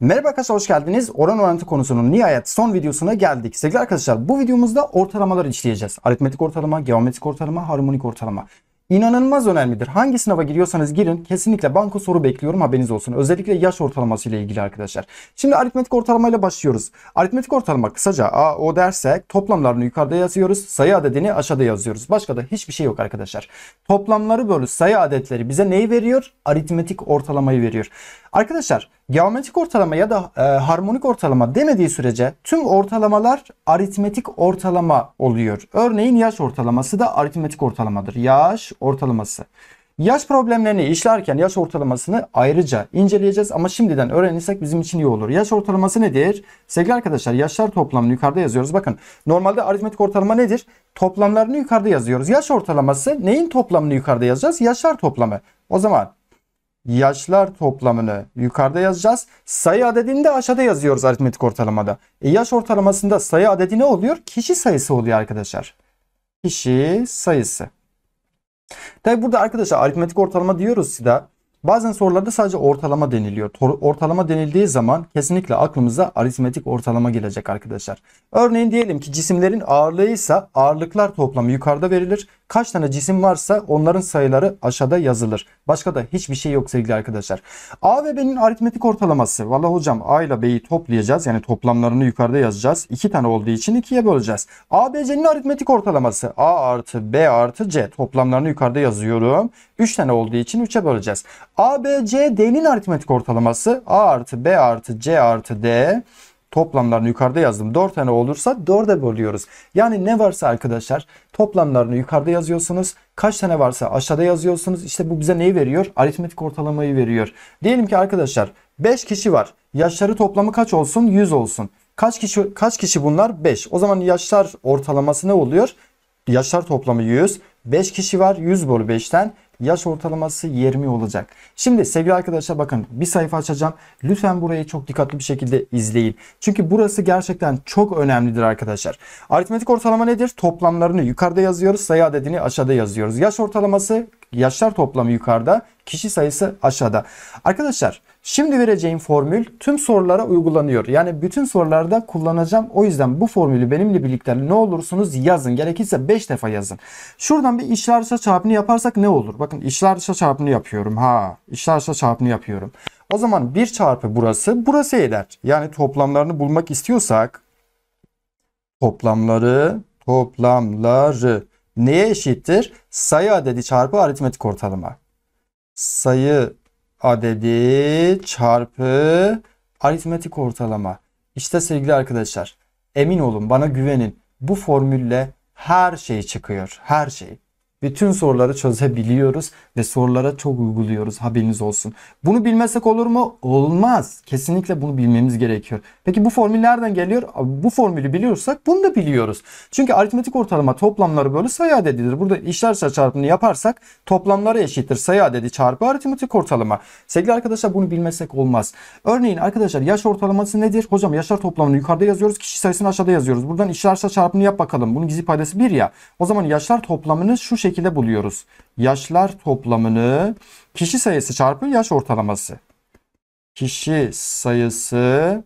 Merhaba arkadaşlar hoş geldiniz. Oran orantı konusunun nihayet son videosuna geldik. Sevgili arkadaşlar bu videomuzda ortalamalar işleyeceğiz. Aritmetik ortalama, geometrik ortalama, harmonik ortalama. İnanılmaz önemlidir. Hangi sınava giriyorsanız girin kesinlikle banko soru bekliyorum haberiniz olsun. Özellikle yaş ortalaması ile ilgili arkadaşlar. Şimdi aritmetik ortalamayla başlıyoruz. Aritmetik ortalama kısaca A, O dersek toplamlarını yukarıda yazıyoruz. Sayı adedini aşağıda yazıyoruz. Başka da hiçbir şey yok arkadaşlar. Toplamları bölü sayı adetleri bize neyi veriyor? Aritmetik ortalamayı veriyor. Arkadaşlar geometrik ortalama ya da e, harmonik ortalama demediği sürece tüm ortalamalar aritmetik ortalama oluyor. Örneğin yaş ortalaması da aritmetik ortalamadır. Yaş ortalaması. Yaş problemlerini işlerken yaş ortalamasını ayrıca inceleyeceğiz ama şimdiden öğrenirsek bizim için iyi olur. Yaş ortalaması nedir? Sevgili arkadaşlar yaşlar toplamını yukarıda yazıyoruz. Bakın normalde aritmetik ortalama nedir? Toplamlarını yukarıda yazıyoruz. Yaş ortalaması neyin toplamını yukarıda yazacağız? Yaşlar toplamı. O zaman yaşlar toplamını yukarıda yazacağız. Sayı adedini de aşağıda yazıyoruz aritmetik ortalamada. E yaş ortalamasında sayı adedi ne oluyor? Kişi sayısı oluyor arkadaşlar. Kişi sayısı. Tabi burada arkadaşlar aritmetik ortalama diyoruz da Bazen sorularda sadece ortalama deniliyor. Ortalama denildiği zaman kesinlikle aklımıza aritmetik ortalama gelecek arkadaşlar. Örneğin diyelim ki cisimlerin ağırlığıysa ağırlıklar toplamı yukarıda verilir. Kaç tane cisim varsa onların sayıları aşağıda yazılır. Başka da hiçbir şey yok sevgili arkadaşlar. A ve B'nin aritmetik ortalaması. Valla hocam A ile B'yi toplayacağız. Yani toplamlarını yukarıda yazacağız. 2 tane olduğu için 2'ye böleceğiz. A, B, C'nin aritmetik ortalaması. A artı B artı C. Toplamlarını yukarıda yazıyorum. 3 tane olduğu için 3'e böleceğiz. ABCD'nin aritmetik ortalaması A artı B artı C artı D toplamlarını yukarıda yazdım. 4 tane olursa 4'e bölüyoruz. Yani ne varsa arkadaşlar toplamlarını yukarıda yazıyorsunuz. Kaç tane varsa aşağıda yazıyorsunuz. İşte bu bize neyi veriyor? Aritmetik ortalamayı veriyor. Diyelim ki arkadaşlar 5 kişi var. Yaşları toplamı kaç olsun? 100 olsun. Kaç kişi kaç kişi bunlar? 5. O zaman yaşlar ortalaması ne oluyor? Yaşlar toplamı 100. 5 kişi var. 100 bölü 5'ten Yaş ortalaması 20 olacak. Şimdi sevgili arkadaşlar bakın bir sayfa açacağım. Lütfen burayı çok dikkatli bir şekilde izleyin. Çünkü burası gerçekten çok önemlidir arkadaşlar. Aritmetik ortalama nedir? Toplamlarını yukarıda yazıyoruz. Sayı adedini aşağıda yazıyoruz. Yaş ortalaması yaşlar toplamı yukarıda. Kişi sayısı aşağıda. Arkadaşlar Şimdi vereceğim formül tüm sorulara uygulanıyor. Yani bütün sorularda kullanacağım. O yüzden bu formülü benimle birlikte ne olursunuz yazın. Gerekirse 5 defa yazın. Şuradan bir işler dışa çarpını yaparsak ne olur? Bakın işler dışa çarpını yapıyorum. Ha işler dışa çarpını yapıyorum. O zaman 1 çarpı burası burası eder. Yani toplamlarını bulmak istiyorsak toplamları toplamları neye eşittir? Sayı adedi çarpı aritmetik ortalama. Sayı adedi çarpı aritmetik ortalama. İşte sevgili arkadaşlar emin olun bana güvenin bu formülle her şey çıkıyor her şey. Bütün soruları çözebiliyoruz ve sorulara çok uyguluyoruz haberiniz olsun. Bunu bilmezsek olur mu? Olmaz. Kesinlikle bunu bilmemiz gerekiyor. Peki bu formül nereden geliyor? Bu formülü biliyorsak bunu da biliyoruz. Çünkü aritmetik ortalama toplamları bölü sayı adedidir. Burada işler çarpımını yaparsak toplamları eşittir. Sayı adedi çarpı aritmetik ortalama. Sevgili arkadaşlar bunu bilmezsek olmaz. Örneğin arkadaşlar yaş ortalaması nedir? Hocam yaşlar toplamını yukarıda yazıyoruz. Kişi sayısını aşağıda yazıyoruz. Buradan işler çarpımını yap bakalım. Bunun gizli paydası 1 ya. O zaman yaşlar toplamını şu şekilde şekilde buluyoruz. Yaşlar toplamını kişi sayısı çarpı yaş ortalaması. Kişi sayısı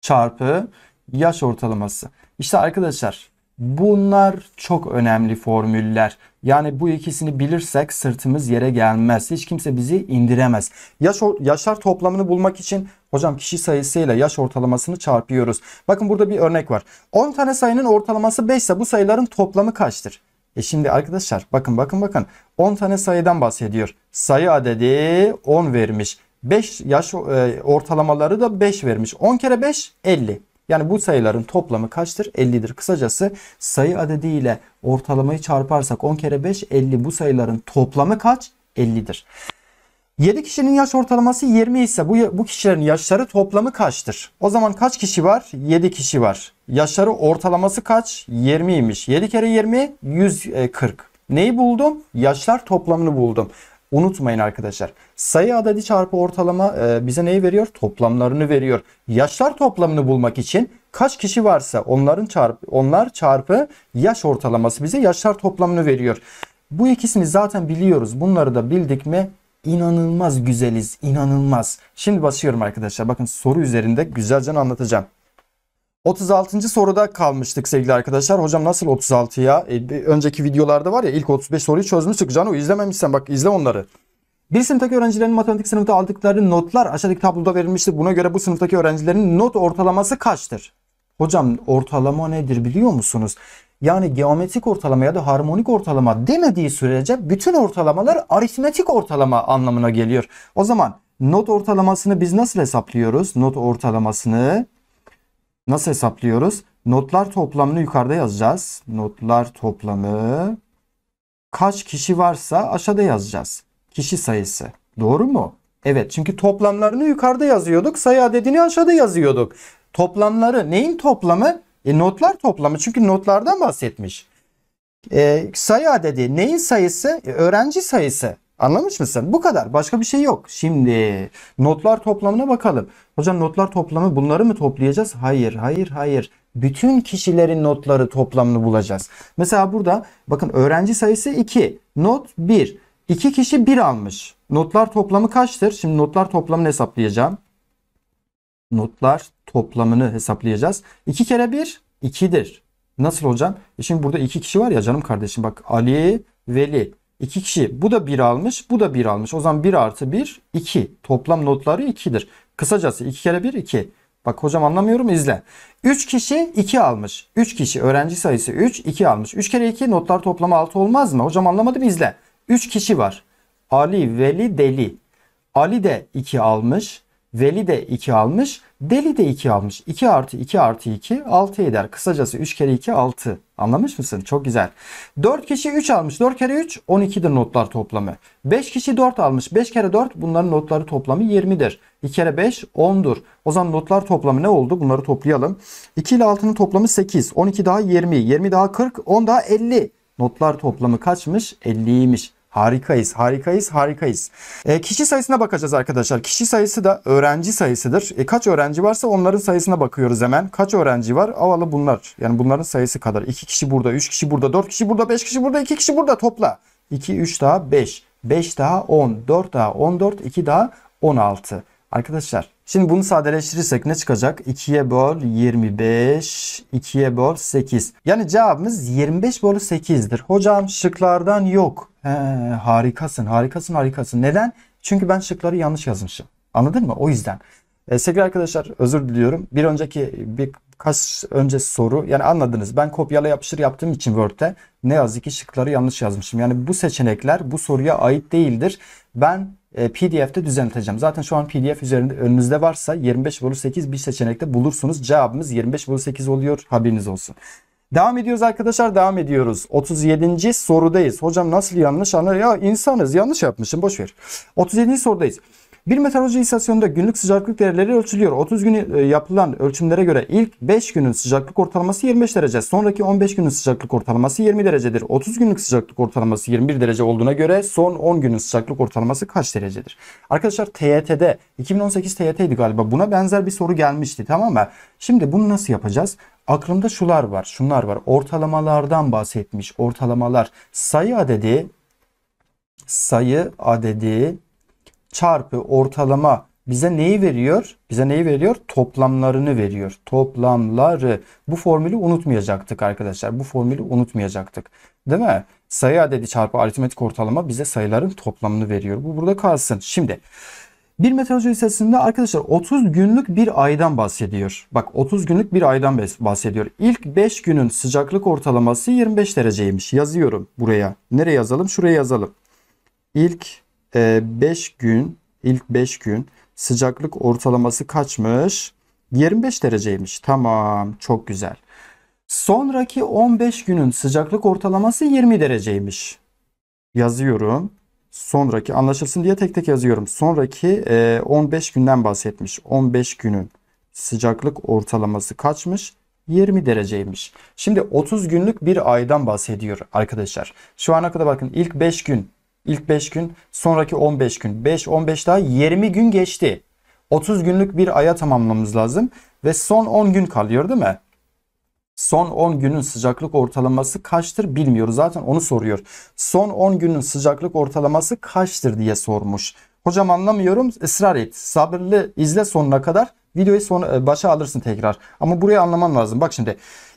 çarpı yaş ortalaması. İşte arkadaşlar bunlar çok önemli formüller. Yani bu ikisini bilirsek sırtımız yere gelmez. Hiç kimse bizi indiremez. Yaş yaşlar toplamını bulmak için hocam kişi sayısıyla yaş ortalamasını çarpıyoruz. Bakın burada bir örnek var. 10 tane sayının ortalaması 5 ise bu sayıların toplamı kaçtır? E şimdi arkadaşlar bakın bakın bakın 10 tane sayıdan bahsediyor. Sayı adedi 10 vermiş. 5 yaş e, ortalamaları da 5 vermiş. 10 kere 5 50. Yani bu sayıların toplamı kaçtır? 50'dir. Kısacası sayı adedi ile ortalamayı çarparsak 10 kere 5 50. Bu sayıların toplamı kaç? 50'dir. 7 kişinin yaş ortalaması 20 ise bu, bu kişilerin yaşları toplamı kaçtır? O zaman kaç kişi var? 7 kişi var. Yaşları ortalaması kaç? 20'ymiş. 7 kere 20 140. E, neyi buldum? Yaşlar toplamını buldum. Unutmayın arkadaşlar. Sayı adedi çarpı ortalama e, bize neyi veriyor? Toplamlarını veriyor. Yaşlar toplamını bulmak için kaç kişi varsa onların çarpı onlar çarpı yaş ortalaması bize yaşlar toplamını veriyor. Bu ikisini zaten biliyoruz. Bunları da bildik mi? İnanılmaz güzeliz, inanılmaz. Şimdi basıyorum arkadaşlar. Bakın soru üzerinde güzelce anlatacağım. 36. soruda kalmıştık sevgili arkadaşlar. Hocam nasıl 36 ya? E, önceki videolarda var ya ilk 35 soruyu çözmüştük. Canu izlememişsen bak izle onları. Bir sınıftaki öğrencilerin matematik sınıfta aldıkları notlar aşağıdaki tabloda verilmiştir. Buna göre bu sınıftaki öğrencilerin not ortalaması kaçtır? Hocam ortalama nedir biliyor musunuz? yani geometrik ortalama ya da harmonik ortalama demediği sürece bütün ortalamalar aritmetik ortalama anlamına geliyor. O zaman not ortalamasını biz nasıl hesaplıyoruz? Not ortalamasını nasıl hesaplıyoruz? Notlar toplamını yukarıda yazacağız. Notlar toplamı kaç kişi varsa aşağıda yazacağız. Kişi sayısı. Doğru mu? Evet çünkü toplamlarını yukarıda yazıyorduk. Sayı adedini aşağıda yazıyorduk. Toplamları neyin toplamı? E, notlar toplamı çünkü notlardan bahsetmiş. E, sayı adedi neyin sayısı? E, öğrenci sayısı. Anlamış mısın? Bu kadar. Başka bir şey yok. Şimdi notlar toplamına bakalım. Hocam notlar toplamı bunları mı toplayacağız? Hayır, hayır, hayır. Bütün kişilerin notları toplamını bulacağız. Mesela burada bakın öğrenci sayısı 2. Not 1. 2 kişi 1 almış. Notlar toplamı kaçtır? Şimdi notlar toplamını hesaplayacağım notlar toplamını hesaplayacağız. 2 kere 1 2'dir. Nasıl hocam? E şimdi burada 2 kişi var ya canım kardeşim bak Ali, Veli. 2 kişi bu da 1 almış bu da 1 almış. O zaman 1 artı 1 2. Toplam notları 2'dir. Kısacası 2 kere 1 2. Bak hocam anlamıyorum izle. 3 kişi 2 almış. 3 kişi öğrenci sayısı 3 2 almış. 3 kere 2 notlar toplamı 6 olmaz mı? Hocam anlamadım izle. 3 kişi var. Ali, Veli, Deli. Ali de 2 almış. Veli de 2 almış. Deli de 2 almış. 2 artı 2 artı 2 6 eder. Kısacası 3 kere 2 6. Anlamış mısın? Çok güzel. 4 kişi 3 almış. 4 kere 3 12'dir notlar toplamı. 5 kişi 4 almış. 5 kere 4 bunların notları toplamı 20'dir. 2 kere 5 10'dur. O zaman notlar toplamı ne oldu? Bunları toplayalım. 2 ile 6'nın toplamı 8. 12 daha 20. 20 daha 40. 10 daha 50. Notlar toplamı kaçmış? 50'ymiş. Harikayız, harikayız, harikayız. E, kişi sayısına bakacağız arkadaşlar. Kişi sayısı da öğrenci sayısıdır. E, kaç öğrenci varsa onların sayısına bakıyoruz hemen. Kaç öğrenci var? Avalı bunlar. Yani bunların sayısı kadar. 2 kişi burada, 3 kişi burada, 4 kişi burada, 5 kişi burada, 2 kişi burada topla. 2, 3 daha 5, 5 daha 10, 4 daha 14, 2 daha 16. Arkadaşlar şimdi bunu sadeleştirirsek ne çıkacak? 2'ye böl 25, 2'ye böl 8. Yani cevabımız 25 bölü 8'dir. Hocam şıklardan yok. He, harikasın, harikasın, harikasın. Neden? Çünkü ben şıkları yanlış yazmışım. Anladın mı? O yüzden. E, sevgili arkadaşlar özür diliyorum. Bir önceki bir kaç önce soru yani anladınız. Ben kopyala yapıştır yaptığım için Word'te ne yazık ki şıkları yanlış yazmışım. Yani bu seçenekler bu soruya ait değildir. Ben e, PDF'de düzelteceğim. Zaten şu an PDF üzerinde önünüzde varsa 25 8 bir seçenekte bulursunuz. Cevabımız 25 8 oluyor. Haberiniz olsun. Devam ediyoruz arkadaşlar devam ediyoruz. 37. sorudayız. Hocam nasıl yanlış anlar? Ya insanız yanlış yapmışım boşver 37. sorudayız. Bir meteoroloji istasyonunda günlük sıcaklık değerleri ölçülüyor. 30 günü e, yapılan ölçümlere göre ilk 5 günün sıcaklık ortalaması 25 derece. Sonraki 15 günün sıcaklık ortalaması 20 derecedir. 30 günlük sıcaklık ortalaması 21 derece olduğuna göre son 10 günün sıcaklık ortalaması kaç derecedir? Arkadaşlar TYT'de 2018 TYT'ydi galiba buna benzer bir soru gelmişti tamam mı? Şimdi bunu nasıl yapacağız? aklımda şular var, şunlar var. Ortalamalardan bahsetmiş. Ortalamalar sayı adedi sayı adedi çarpı ortalama bize neyi veriyor? Bize neyi veriyor? Toplamlarını veriyor. Toplamları. Bu formülü unutmayacaktık arkadaşlar. Bu formülü unutmayacaktık. Değil mi? Sayı adedi çarpı aritmetik ortalama bize sayıların toplamını veriyor. Bu burada kalsın. Şimdi bir meteoroloji listesinde arkadaşlar 30 günlük bir aydan bahsediyor. Bak 30 günlük bir aydan bahsediyor. İlk 5 günün sıcaklık ortalaması 25 dereceymiş. Yazıyorum buraya. Nereye yazalım? Şuraya yazalım. İlk 5 e, gün ilk 5 gün sıcaklık ortalaması kaçmış? 25 dereceymiş. Tamam. Çok güzel. Sonraki 15 günün sıcaklık ortalaması 20 dereceymiş. Yazıyorum sonraki anlaşılsın diye tek tek yazıyorum. Sonraki e, 15 günden bahsetmiş. 15 günün sıcaklık ortalaması kaçmış? 20 dereceymiş. Şimdi 30 günlük bir aydan bahsediyor arkadaşlar. Şu ana kadar bakın ilk 5 gün, ilk 5 gün, sonraki 15 gün, 5 15 daha 20 gün geçti. 30 günlük bir aya tamamlamamız lazım ve son 10 gün kalıyor değil mi? Son 10 günün sıcaklık ortalaması kaçtır bilmiyoruz. Zaten onu soruyor. Son 10 günün sıcaklık ortalaması kaçtır diye sormuş. Hocam anlamıyorum. ısrar et. Sabırlı izle sonuna kadar. Videoyu son, e, başa alırsın tekrar. Ama burayı anlaman lazım. Bak şimdi.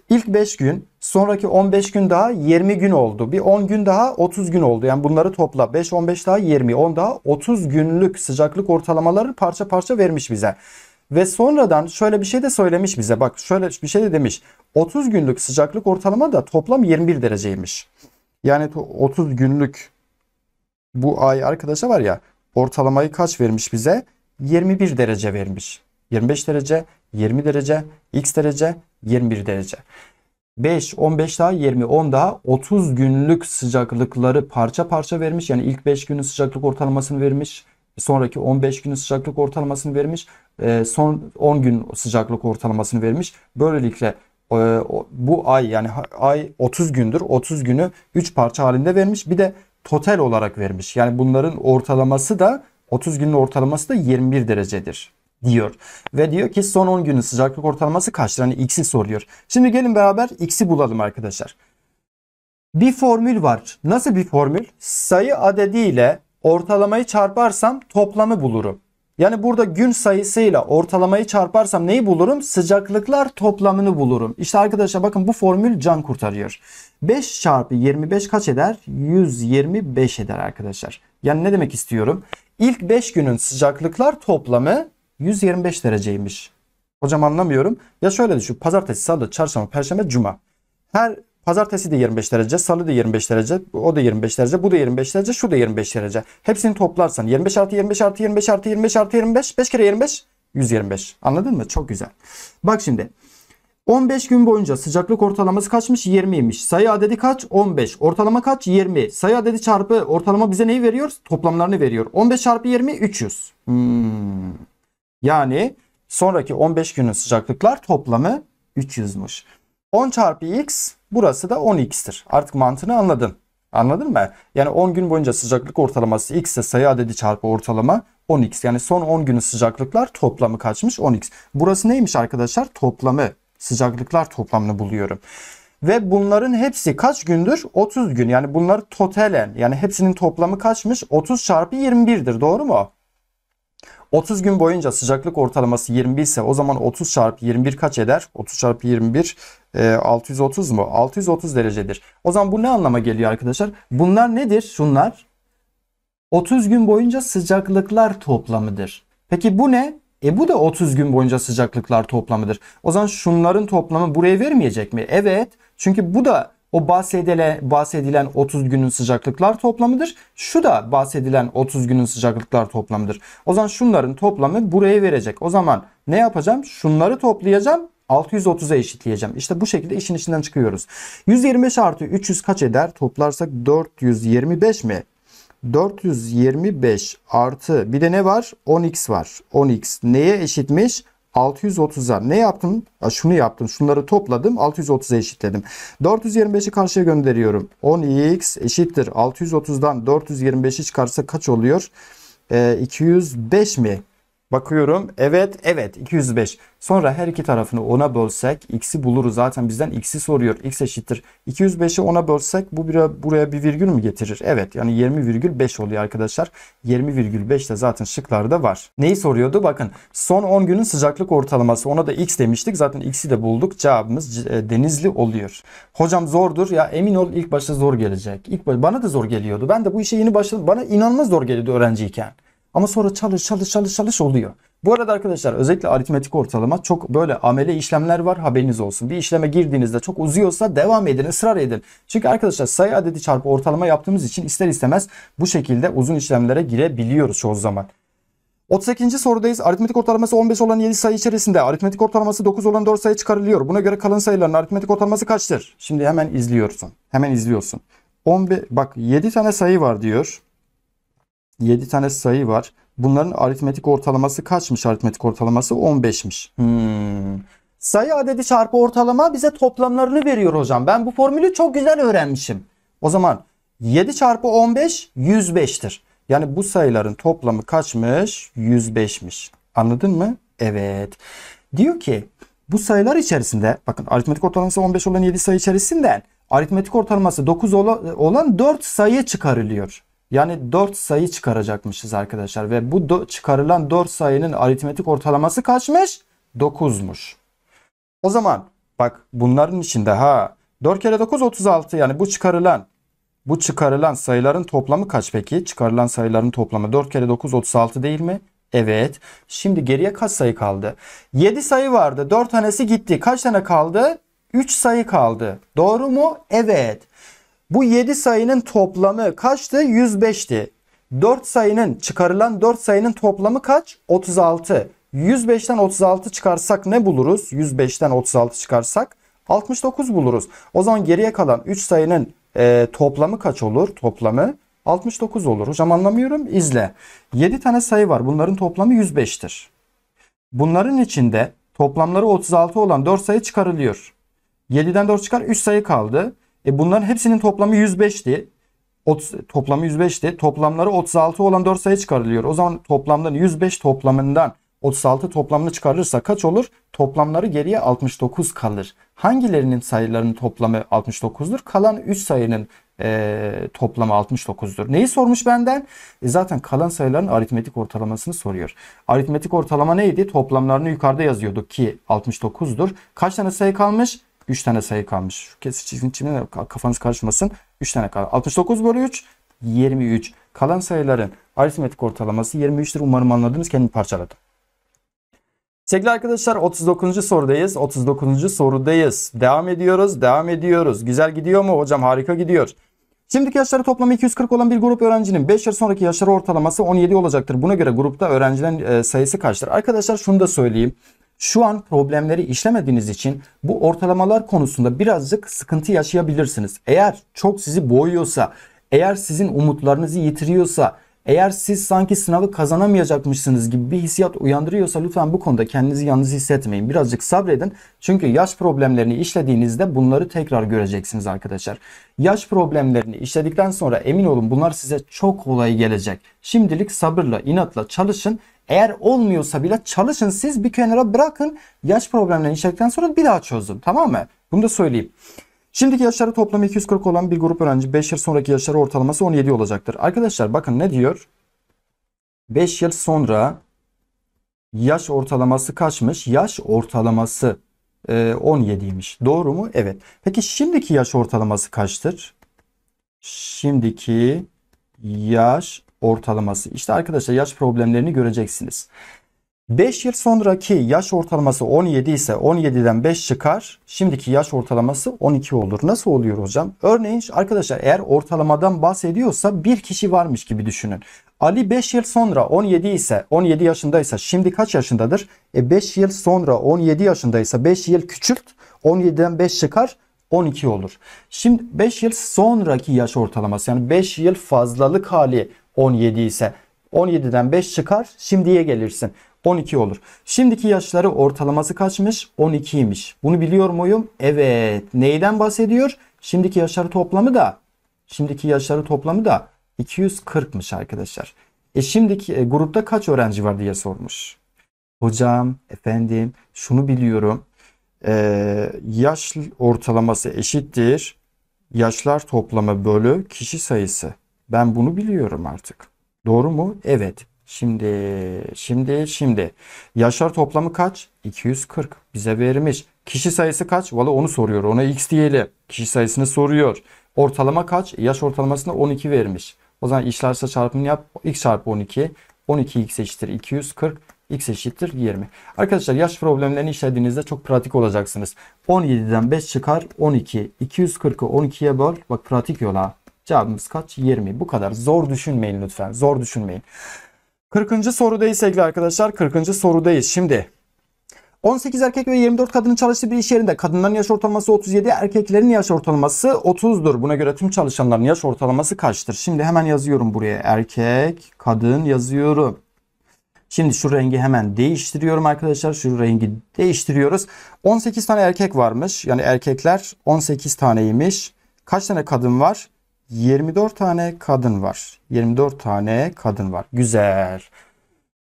İlk 5 gün, sonraki 15 gün daha 20 gün oldu. Bir 10 gün daha 30 gün oldu. Yani bunları topla. 5 15 daha 20, 10 daha 30 günlük sıcaklık ortalamaları parça parça vermiş bize. Ve sonradan şöyle bir şey de söylemiş bize. Bak şöyle bir şey de demiş. 30 günlük sıcaklık ortalama da toplam 21 dereceymiş. Yani 30 günlük bu ay arkadaşa var ya ortalamayı kaç vermiş bize? 21 derece vermiş. 25 derece, 20 derece, x derece, 21 derece. 5, 15 daha 20, 10 daha 30 günlük sıcaklıkları parça parça vermiş. Yani ilk 5 günün sıcaklık ortalamasını vermiş sonraki 15 günün sıcaklık ortalamasını vermiş. E, son 10 gün sıcaklık ortalamasını vermiş. Böylelikle e, bu ay yani ay 30 gündür. 30 günü 3 parça halinde vermiş. Bir de total olarak vermiş. Yani bunların ortalaması da 30 günün ortalaması da 21 derecedir diyor. Ve diyor ki son 10 günün sıcaklık ortalaması kaç? Hani x'i soruyor. Şimdi gelin beraber x'i bulalım arkadaşlar. Bir formül var. Nasıl bir formül? Sayı adediyle ortalamayı çarparsam toplamı bulurum. Yani burada gün sayısıyla ortalamayı çarparsam neyi bulurum? Sıcaklıklar toplamını bulurum. İşte arkadaşlar bakın bu formül can kurtarıyor. 5 çarpı 25 kaç eder? 125 eder arkadaşlar. Yani ne demek istiyorum? İlk 5 günün sıcaklıklar toplamı 125 dereceymiş. Hocam anlamıyorum. Ya şöyle düşün. Pazartesi, salı, çarşamba, perşembe, cuma. Her Pazartesi de 25 derece, salı da 25 derece, o da 25 derece, bu da 25 derece, şu da 25 derece. Hepsini toplarsan 25 artı 25 artı 25 artı 25 artı 25, 5 kere 25, 125. Anladın mı? Çok güzel. Bak şimdi. 15 gün boyunca sıcaklık ortalaması kaçmış? 20'ymiş. Sayı adedi kaç? 15. Ortalama kaç? 20. Sayı adedi çarpı ortalama bize neyi veriyor? Toplamlarını veriyor. 15 çarpı 20 300. Hmm. Yani sonraki 15 günün sıcaklıklar toplamı 300'müş. 10 çarpı x Burası da 10x'tir. Artık mantığını anladın. Anladın mı? Yani 10 gün boyunca sıcaklık ortalaması x ise sayı adedi çarpı ortalama 10x. Yani son 10 günün sıcaklıklar toplamı kaçmış 10x. Burası neymiş arkadaşlar? Toplamı. Sıcaklıklar toplamını buluyorum. Ve bunların hepsi kaç gündür? 30 gün. Yani bunları totalen yani hepsinin toplamı kaçmış? 30 çarpı 21'dir. Doğru mu? 30 gün boyunca sıcaklık ortalaması 21 ise o zaman 30 çarpı 21 kaç eder? 30 çarpı 21 e, 630 mu? 630 derecedir. O zaman bu ne anlama geliyor arkadaşlar? Bunlar nedir? Şunlar 30 gün boyunca sıcaklıklar toplamıdır. Peki bu ne? E bu da 30 gün boyunca sıcaklıklar toplamıdır. O zaman şunların toplamı buraya vermeyecek mi? Evet. Çünkü bu da o bahsedilen bahsedilen 30 günün sıcaklıklar toplamıdır. Şu da bahsedilen 30 günün sıcaklıklar toplamıdır. O zaman şunların toplamı buraya verecek. O zaman ne yapacağım? Şunları toplayacağım. 630'a eşitleyeceğim. İşte bu şekilde işin içinden çıkıyoruz. 125 artı 300 kaç eder? Toplarsak 425 mi? 425 artı bir de ne var? 10x var. 10x neye eşitmiş? 630'a ne yaptım? şunu yaptım. Şunları topladım. 630'a eşitledim. 425'i karşıya gönderiyorum. 10x eşittir. 630'dan 425'i çıkarsa kaç oluyor? 205 ee, mi? Bakıyorum evet evet 205. Sonra her iki tarafını 10'a bölsek x'i buluruz. Zaten bizden x'i soruyor. x eşittir. 205'i 10'a bölsek bu bire, buraya bir virgül mü getirir? Evet yani 20,5 oluyor arkadaşlar. 20,5 de zaten şıklarda var. Neyi soruyordu? Bakın son 10 günün sıcaklık ortalaması. Ona da x demiştik. Zaten x'i de bulduk. Cevabımız e, denizli oluyor. Hocam zordur. Ya emin ol ilk başta zor gelecek. İlk, bana da zor geliyordu. Ben de bu işe yeni başladım. Bana inanılmaz zor geliyordu öğrenciyken. Ama sonra çalış çalış çalış çalış oluyor. Bu arada arkadaşlar özellikle aritmetik ortalama çok böyle amele işlemler var haberiniz olsun. Bir işleme girdiğinizde çok uzuyorsa devam edin ısrar edin. Çünkü arkadaşlar sayı adedi çarpı ortalama yaptığımız için ister istemez bu şekilde uzun işlemlere girebiliyoruz çoğu zaman. 38. sorudayız. Aritmetik ortalaması 15 olan 7 sayı içerisinde aritmetik ortalaması 9 olan 4 sayı çıkarılıyor. Buna göre kalan sayıların aritmetik ortalaması kaçtır? Şimdi hemen izliyorsun. Hemen izliyorsun. 11 bak 7 tane sayı var diyor. 7 tane sayı var. Bunların aritmetik ortalaması kaçmış? Aritmetik ortalaması 15'miş. Hmm. Sayı adedi çarpı ortalama bize toplamlarını veriyor hocam. Ben bu formülü çok güzel öğrenmişim. O zaman 7 çarpı 15 105'tir. Yani bu sayıların toplamı kaçmış? 105'miş. Anladın mı? Evet. Diyor ki bu sayılar içerisinde bakın aritmetik ortalaması 15 olan 7 sayı içerisinden aritmetik ortalaması 9 olan 4 sayı çıkarılıyor. Yani 4 sayı çıkaracakmışız arkadaşlar. Ve bu çıkarılan 4 sayının aritmetik ortalaması kaçmış? 9'muş. O zaman bak bunların içinde ha 4 kere 9 36 yani bu çıkarılan bu çıkarılan sayıların toplamı kaç peki? Çıkarılan sayıların toplamı 4 kere 9 36 değil mi? Evet. Şimdi geriye kaç sayı kaldı? 7 sayı vardı. 4 tanesi gitti. Kaç tane kaldı? 3 sayı kaldı. Doğru mu? Evet. Bu 7 sayının toplamı kaçtı? 105'ti. 4 sayının çıkarılan 4 sayının toplamı kaç? 36. 105'ten 36 çıkarsak ne buluruz? 105'ten 36 çıkarsak 69 buluruz. O zaman geriye kalan 3 sayının e, toplamı kaç olur? Toplamı 69 olur. Hocam anlamıyorum. İzle. 7 tane sayı var. Bunların toplamı 105'tir. Bunların içinde toplamları 36 olan 4 sayı çıkarılıyor. 7'den 4 çıkar 3 sayı kaldı. E bunların hepsinin toplamı 105'ti. toplamı 105'ti. Toplamları 36 olan 4 sayı çıkarılıyor. O zaman toplamdan 105 toplamından 36 toplamını çıkarırsa kaç olur? Toplamları geriye 69 kalır. Hangilerinin sayılarının toplamı 69'dur? Kalan 3 sayının e, toplamı 69'dur. Neyi sormuş benden? E zaten kalan sayıların aritmetik ortalamasını soruyor. Aritmetik ortalama neydi? Toplamlarını yukarıda yazıyorduk ki 69'dur. Kaç tane sayı kalmış? 3 tane sayı kalmış. Şu kez çizgin çizgine kafanız karışmasın. 3 tane kaldı. 69 bölü 3 23. Kalan sayıların aritmetik ortalaması 23'tür. Umarım anladınız. Kendimi parçaladım. Sevgili arkadaşlar 39. sorudayız. 39. sorudayız. Devam ediyoruz. Devam ediyoruz. Güzel gidiyor mu? Hocam harika gidiyor. Şimdiki yaşları toplam 240 olan bir grup öğrencinin 5 yıl sonraki yaşları ortalaması 17 olacaktır. Buna göre grupta öğrencilerin e, sayısı kaçtır? Arkadaşlar şunu da söyleyeyim. Şu an problemleri işlemediğiniz için bu ortalamalar konusunda birazcık sıkıntı yaşayabilirsiniz. Eğer çok sizi boğuyorsa, eğer sizin umutlarınızı yitiriyorsa, eğer siz sanki sınavı kazanamayacakmışsınız gibi bir hissiyat uyandırıyorsa lütfen bu konuda kendinizi yalnız hissetmeyin. Birazcık sabredin. Çünkü yaş problemlerini işlediğinizde bunları tekrar göreceksiniz arkadaşlar. Yaş problemlerini işledikten sonra emin olun bunlar size çok kolay gelecek. Şimdilik sabırla, inatla çalışın. Eğer olmuyorsa bile çalışın siz bir kenara bırakın. Yaş problemlerini işledikten sonra bir daha çözün. Tamam mı? Bunu da söyleyeyim. Şimdiki yaşları toplam 240 olan bir grup öğrenci 5 yıl sonraki yaşları ortalaması 17 olacaktır. Arkadaşlar bakın ne diyor? 5 yıl sonra yaş ortalaması kaçmış? Yaş ortalaması 17'ymiş. E, Doğru mu? Evet. Peki şimdiki yaş ortalaması kaçtır? Şimdiki yaş ortalaması. İşte arkadaşlar yaş problemlerini göreceksiniz. 5 yıl sonraki yaş ortalaması 17 ise 17'den 5 çıkar. Şimdiki yaş ortalaması 12 olur. Nasıl oluyor hocam? Örneğin arkadaşlar eğer ortalamadan bahsediyorsa bir kişi varmış gibi düşünün. Ali 5 yıl sonra 17 ise 17 yaşındaysa şimdi kaç yaşındadır? E 5 yıl sonra 17 yaşındaysa 5 yıl küçült 17'den 5 çıkar 12 olur. Şimdi 5 yıl sonraki yaş ortalaması yani 5 yıl fazlalık hali 17 ise 17'den 5 çıkar şimdiye gelirsin 12 olur. Şimdiki yaşları ortalaması kaçmış? 12'ymiş. Bunu biliyor muyum? Evet. Neyden bahsediyor? Şimdiki yaşları toplamı da şimdiki yaşları toplamı da 240'mış arkadaşlar. E şimdiki e, grupta kaç öğrenci var diye sormuş. Hocam, efendim şunu biliyorum. Ee, yaş ortalaması eşittir. Yaşlar toplamı bölü kişi sayısı. Ben bunu biliyorum artık. Doğru mu? Evet. Şimdi, şimdi, şimdi. Yaşlar toplamı kaç? 240. Bize vermiş. Kişi sayısı kaç? Valla onu soruyor. Ona x diyelim. Kişi sayısını soruyor. Ortalama kaç? Yaş ortalamasına 12 vermiş. O zaman işlerse çarpımını yap. X çarpı 12. 12x eşittir 240 x eşittir 20. Arkadaşlar yaş problemlerini işlediğinizde çok pratik olacaksınız. 17'den 5 çıkar 12. 240'ı 12'ye böl. Bak pratik yola. Cevabımız kaç? 20. Bu kadar. Zor düşünmeyin lütfen. Zor düşünmeyin. 40. sorudayız sevgili arkadaşlar. 40. sorudayız. Şimdi 18 erkek ve 24 kadının çalıştığı bir iş yerinde kadınların yaş ortalaması 37, erkeklerin yaş ortalaması 30'dur. Buna göre tüm çalışanların yaş ortalaması kaçtır? Şimdi hemen yazıyorum buraya. Erkek, kadın yazıyorum. Şimdi şu rengi hemen değiştiriyorum arkadaşlar. Şu rengi değiştiriyoruz. 18 tane erkek varmış. Yani erkekler 18 taneymiş. Kaç tane kadın var? 24 tane kadın var. 24 tane kadın var. Güzel.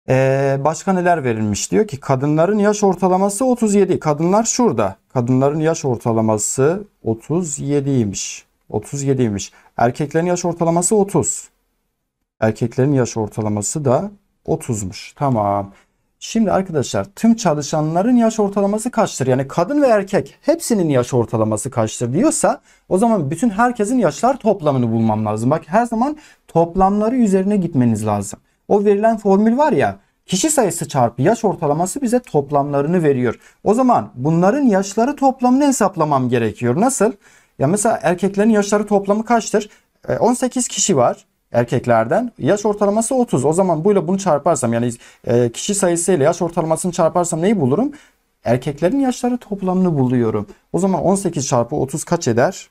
Ee, başka neler verilmiş diyor ki kadınların yaş ortalaması 37. Kadınlar şurada. Kadınların yaş ortalaması 37'ymiş. 37'ymiş. Erkeklerin yaş ortalaması 30. Erkeklerin yaş ortalaması da 30'muş. Tamam. Şimdi arkadaşlar tüm çalışanların yaş ortalaması kaçtır? Yani kadın ve erkek hepsinin yaş ortalaması kaçtır diyorsa o zaman bütün herkesin yaşlar toplamını bulmam lazım. Bak her zaman toplamları üzerine gitmeniz lazım. O verilen formül var ya kişi sayısı çarpı yaş ortalaması bize toplamlarını veriyor. O zaman bunların yaşları toplamını hesaplamam gerekiyor. Nasıl? Ya mesela erkeklerin yaşları toplamı kaçtır? 18 e, kişi var erkeklerden. Yaş ortalaması 30. O zaman buyla bunu çarparsam yani e, kişi sayısı ile yaş ortalamasını çarparsam neyi bulurum? Erkeklerin yaşları toplamını buluyorum. O zaman 18 çarpı 30 kaç eder?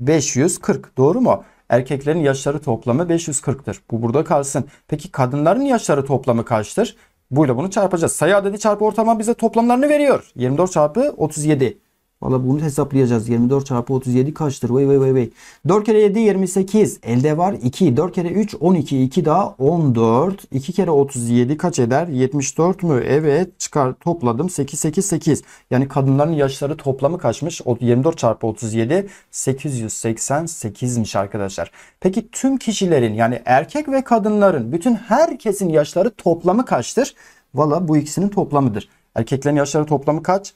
540 doğru mu? Erkeklerin yaşları toplamı 540'tır. Bu burada kalsın. Peki kadınların yaşları toplamı kaçtır? Buyla bunu çarpacağız. Sayı adedi çarpı ortalama bize toplamlarını veriyor. 24 çarpı 37. Valla bunu hesaplayacağız. 24 çarpı 37 kaçtır? Vay vay vay vay. 4 kere 7 28. Elde var 2. 4 kere 3 12. 2 daha 14. 2 kere 37 kaç eder? 74 mü? Evet. Çıkar topladım. 8 8 8. Yani kadınların yaşları toplamı kaçmış? 24 çarpı 37 888'miş arkadaşlar. Peki tüm kişilerin yani erkek ve kadınların bütün herkesin yaşları toplamı kaçtır? Valla bu ikisinin toplamıdır. Erkeklerin yaşları toplamı kaç?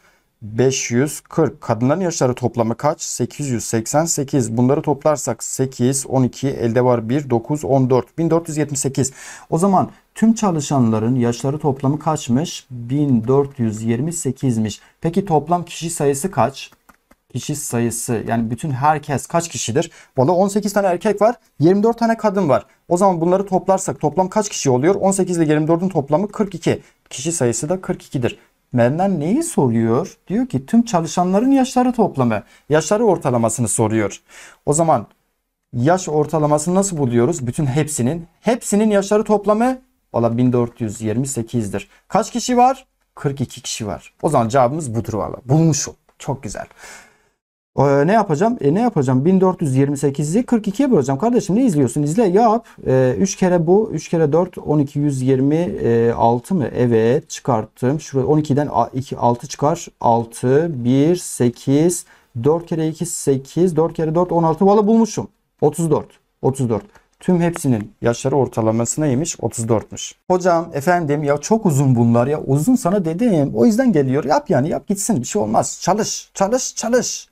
540. Kadınların yaşları toplamı kaç? 888. Bunları toplarsak 8, 12, elde var 1, 9, 14. 1478. O zaman tüm çalışanların yaşları toplamı kaçmış? 1428'miş. Peki toplam kişi sayısı kaç? kişi sayısı yani bütün herkes kaç kişidir? Valla 18 tane erkek var 24 tane kadın var. O zaman bunları toplarsak toplam kaç kişi oluyor? 18 ile 24'ün toplamı 42. Kişi sayısı da 42'dir. Mevlam neyi soruyor? Diyor ki tüm çalışanların yaşları toplamı, yaşları ortalamasını soruyor. O zaman yaş ortalamasını nasıl buluyoruz? Bütün hepsinin. Hepsinin yaşları toplamı valla 1428'dir. Kaç kişi var? 42 kişi var. O zaman cevabımız budur valla. Bulmuşum. Çok güzel. Ee, ne yapacağım? E, ne yapacağım? 1428'i 42'ye böleceğim. Kardeşim ne izliyorsun? İzle yap. E, ee, 3 kere bu. 3 kere 4. 12 126 mı? Evet. Çıkarttım. Şurada 12'den 2, 6 çıkar. 6, 1, 8. 4 kere 2, 8. 4 kere 4, 16. Valla bulmuşum. 34. 34. Tüm hepsinin yaşları ortalaması neymiş? 34'müş. Hocam efendim ya çok uzun bunlar ya uzun sana dedim. O yüzden geliyor. Yap yani yap gitsin bir şey olmaz. Çalış çalış çalış.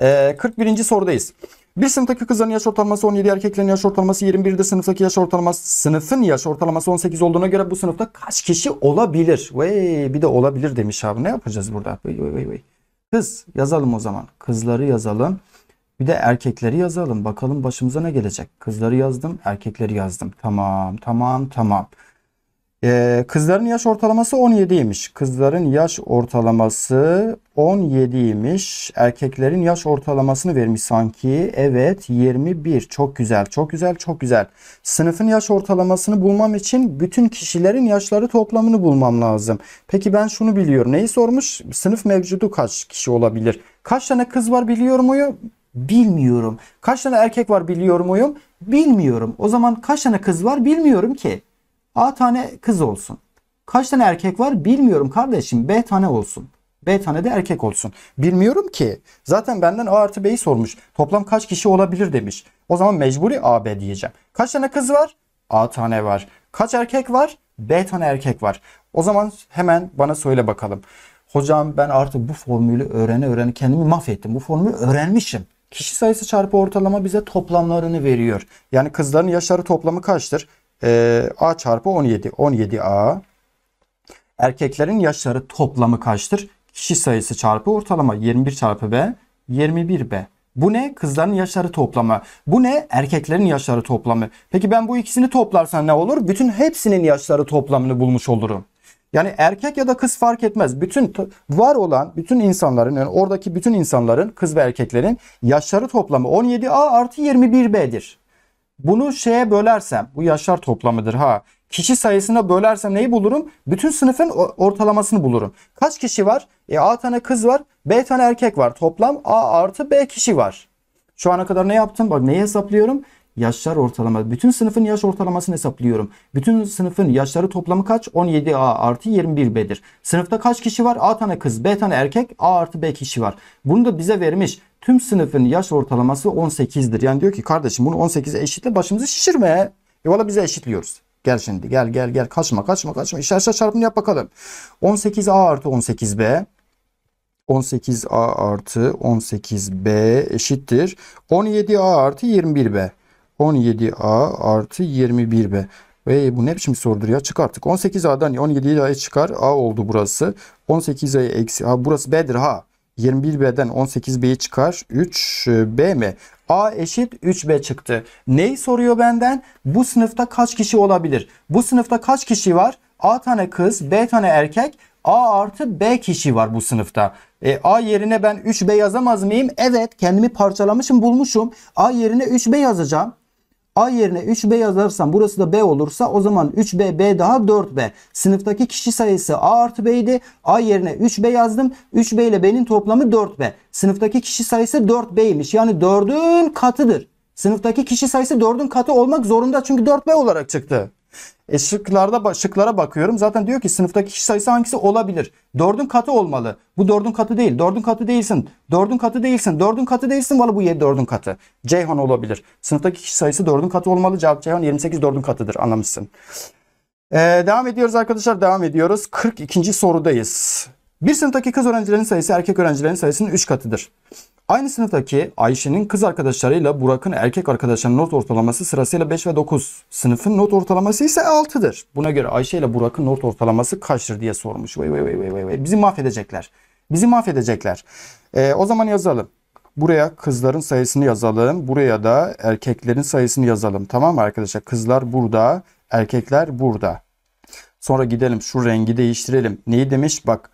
41. Ee, sorudayız. Bir sınıftaki kızların yaş ortalaması 17, erkeklerin yaş ortalaması 21'de sınıftaki yaş ortalaması, sınıfın yaş ortalaması 18 olduğuna göre bu sınıfta kaç kişi olabilir? Vey bir de olabilir demiş abi. Ne yapacağız burada? Vey vey vey. vey. Kız yazalım o zaman. Kızları yazalım. Bir de erkekleri yazalım. Bakalım başımıza ne gelecek. Kızları yazdım, erkekleri yazdım. Tamam, tamam, tamam. Ee, kızların yaş ortalaması 17'ymiş. Kızların yaş ortalaması 17'ymiş. Erkeklerin yaş ortalamasını vermiş sanki. Evet 21. Çok güzel, çok güzel, çok güzel. Sınıfın yaş ortalamasını bulmam için bütün kişilerin yaşları toplamını bulmam lazım. Peki ben şunu biliyorum. Neyi sormuş? Sınıf mevcudu kaç kişi olabilir? Kaç tane kız var biliyor muyum? Bilmiyorum. Kaç tane erkek var biliyor muyum? Bilmiyorum. O zaman kaç tane kız var bilmiyorum ki. A tane kız olsun. Kaç tane erkek var bilmiyorum kardeşim. B tane olsun. B tane de erkek olsun. Bilmiyorum ki. Zaten benden A artı B'yi sormuş. Toplam kaç kişi olabilir demiş. O zaman mecburi A B diyeceğim. Kaç tane kız var? A tane var. Kaç erkek var? B tane erkek var. O zaman hemen bana söyle bakalım. Hocam ben artık bu formülü öğrene öğrene kendimi mahvettim. Bu formülü öğrenmişim. Kişi sayısı çarpı ortalama bize toplamlarını veriyor. Yani kızların yaşları toplamı kaçtır? e, A çarpı 17. 17A. Erkeklerin yaşları toplamı kaçtır? Kişi sayısı çarpı ortalama 21 çarpı B. 21B. Bu ne? Kızların yaşları toplamı. Bu ne? Erkeklerin yaşları toplamı. Peki ben bu ikisini toplarsam ne olur? Bütün hepsinin yaşları toplamını bulmuş olurum. Yani erkek ya da kız fark etmez. Bütün var olan bütün insanların yani oradaki bütün insanların kız ve erkeklerin yaşları toplamı 17A artı 21B'dir. Bunu şeye bölersem bu yaşlar toplamıdır ha. Kişi sayısına bölersem neyi bulurum? Bütün sınıfın ortalamasını bulurum. Kaç kişi var? E, A tane kız var. B tane erkek var. Toplam A artı B kişi var. Şu ana kadar ne yaptım? Bak neyi hesaplıyorum? yaşlar ortalama. Bütün sınıfın yaş ortalamasını hesaplıyorum. Bütün sınıfın yaşları toplamı kaç? 17A artı 21B'dir. Sınıfta kaç kişi var? A tane kız, B tane erkek, A artı B kişi var. Bunu da bize vermiş. Tüm sınıfın yaş ortalaması 18'dir. Yani diyor ki kardeşim bunu 18'e eşitle başımızı şişirme. E valla bize eşitliyoruz. Gel şimdi gel gel gel kaçma kaçma kaçma. İşaret çarpımını yap bakalım. 18A artı 18B 18A artı 18B eşittir. 17A artı 21B. 17A artı 21B. Ve bu ne biçim sorudur ya çık artık. 18A'dan 17A'ya çıkar. A oldu burası. 18A'ya eksi A. Burası B'dir ha. 21B'den 18B'yi çıkar. 3B mi? A eşit 3B çıktı. Neyi soruyor benden? Bu sınıfta kaç kişi olabilir? Bu sınıfta kaç kişi var? A tane kız, B tane erkek. A artı B kişi var bu sınıfta. E, A yerine ben 3B yazamaz mıyım? Evet kendimi parçalamışım bulmuşum. A yerine 3B yazacağım. A yerine 3B yazarsam burası da B olursa o zaman 3B B daha 4B. Sınıftaki kişi sayısı A artı B idi. A yerine 3B yazdım. 3B ile B'nin toplamı 4B. Sınıftaki kişi sayısı 4B'ymiş. Yani 4'ün katıdır. Sınıftaki kişi sayısı 4'ün katı olmak zorunda çünkü 4B olarak çıktı. E şıklarda, şıklara bakıyorum. Zaten diyor ki sınıftaki kişi sayısı hangisi olabilir? 4'ün katı olmalı. Bu 4'ün katı değil. 4'ün katı değilsin. 4'ün katı değilsin. 4'ün katı değilsin. Valla bu yedi 4'ün katı. Ceyhan olabilir. Sınıftaki kişi sayısı 4'ün katı olmalı. Cevap Ceyhan 28 4'ün katıdır. Anlamışsın. Ee, devam ediyoruz arkadaşlar. Devam ediyoruz. 42. sorudayız. Bir sınıftaki kız öğrencilerin sayısı erkek öğrencilerin sayısının 3 katıdır. Aynı sınıftaki Ayşe'nin kız arkadaşlarıyla Burak'ın erkek arkadaşlarının not ortalaması sırasıyla 5 ve 9. Sınıfın not ortalaması ise 6'dır. Buna göre Ayşe ile Burak'ın not ortalaması kaçtır diye sormuş. Vay vay vay vay vay. Bizi mahvedecekler. Bizi mahvedecekler. Ee, o zaman yazalım. Buraya kızların sayısını yazalım. Buraya da erkeklerin sayısını yazalım. Tamam mı arkadaşlar? Kızlar burada, erkekler burada. Sonra gidelim şu rengi değiştirelim. Neyi demiş? Bak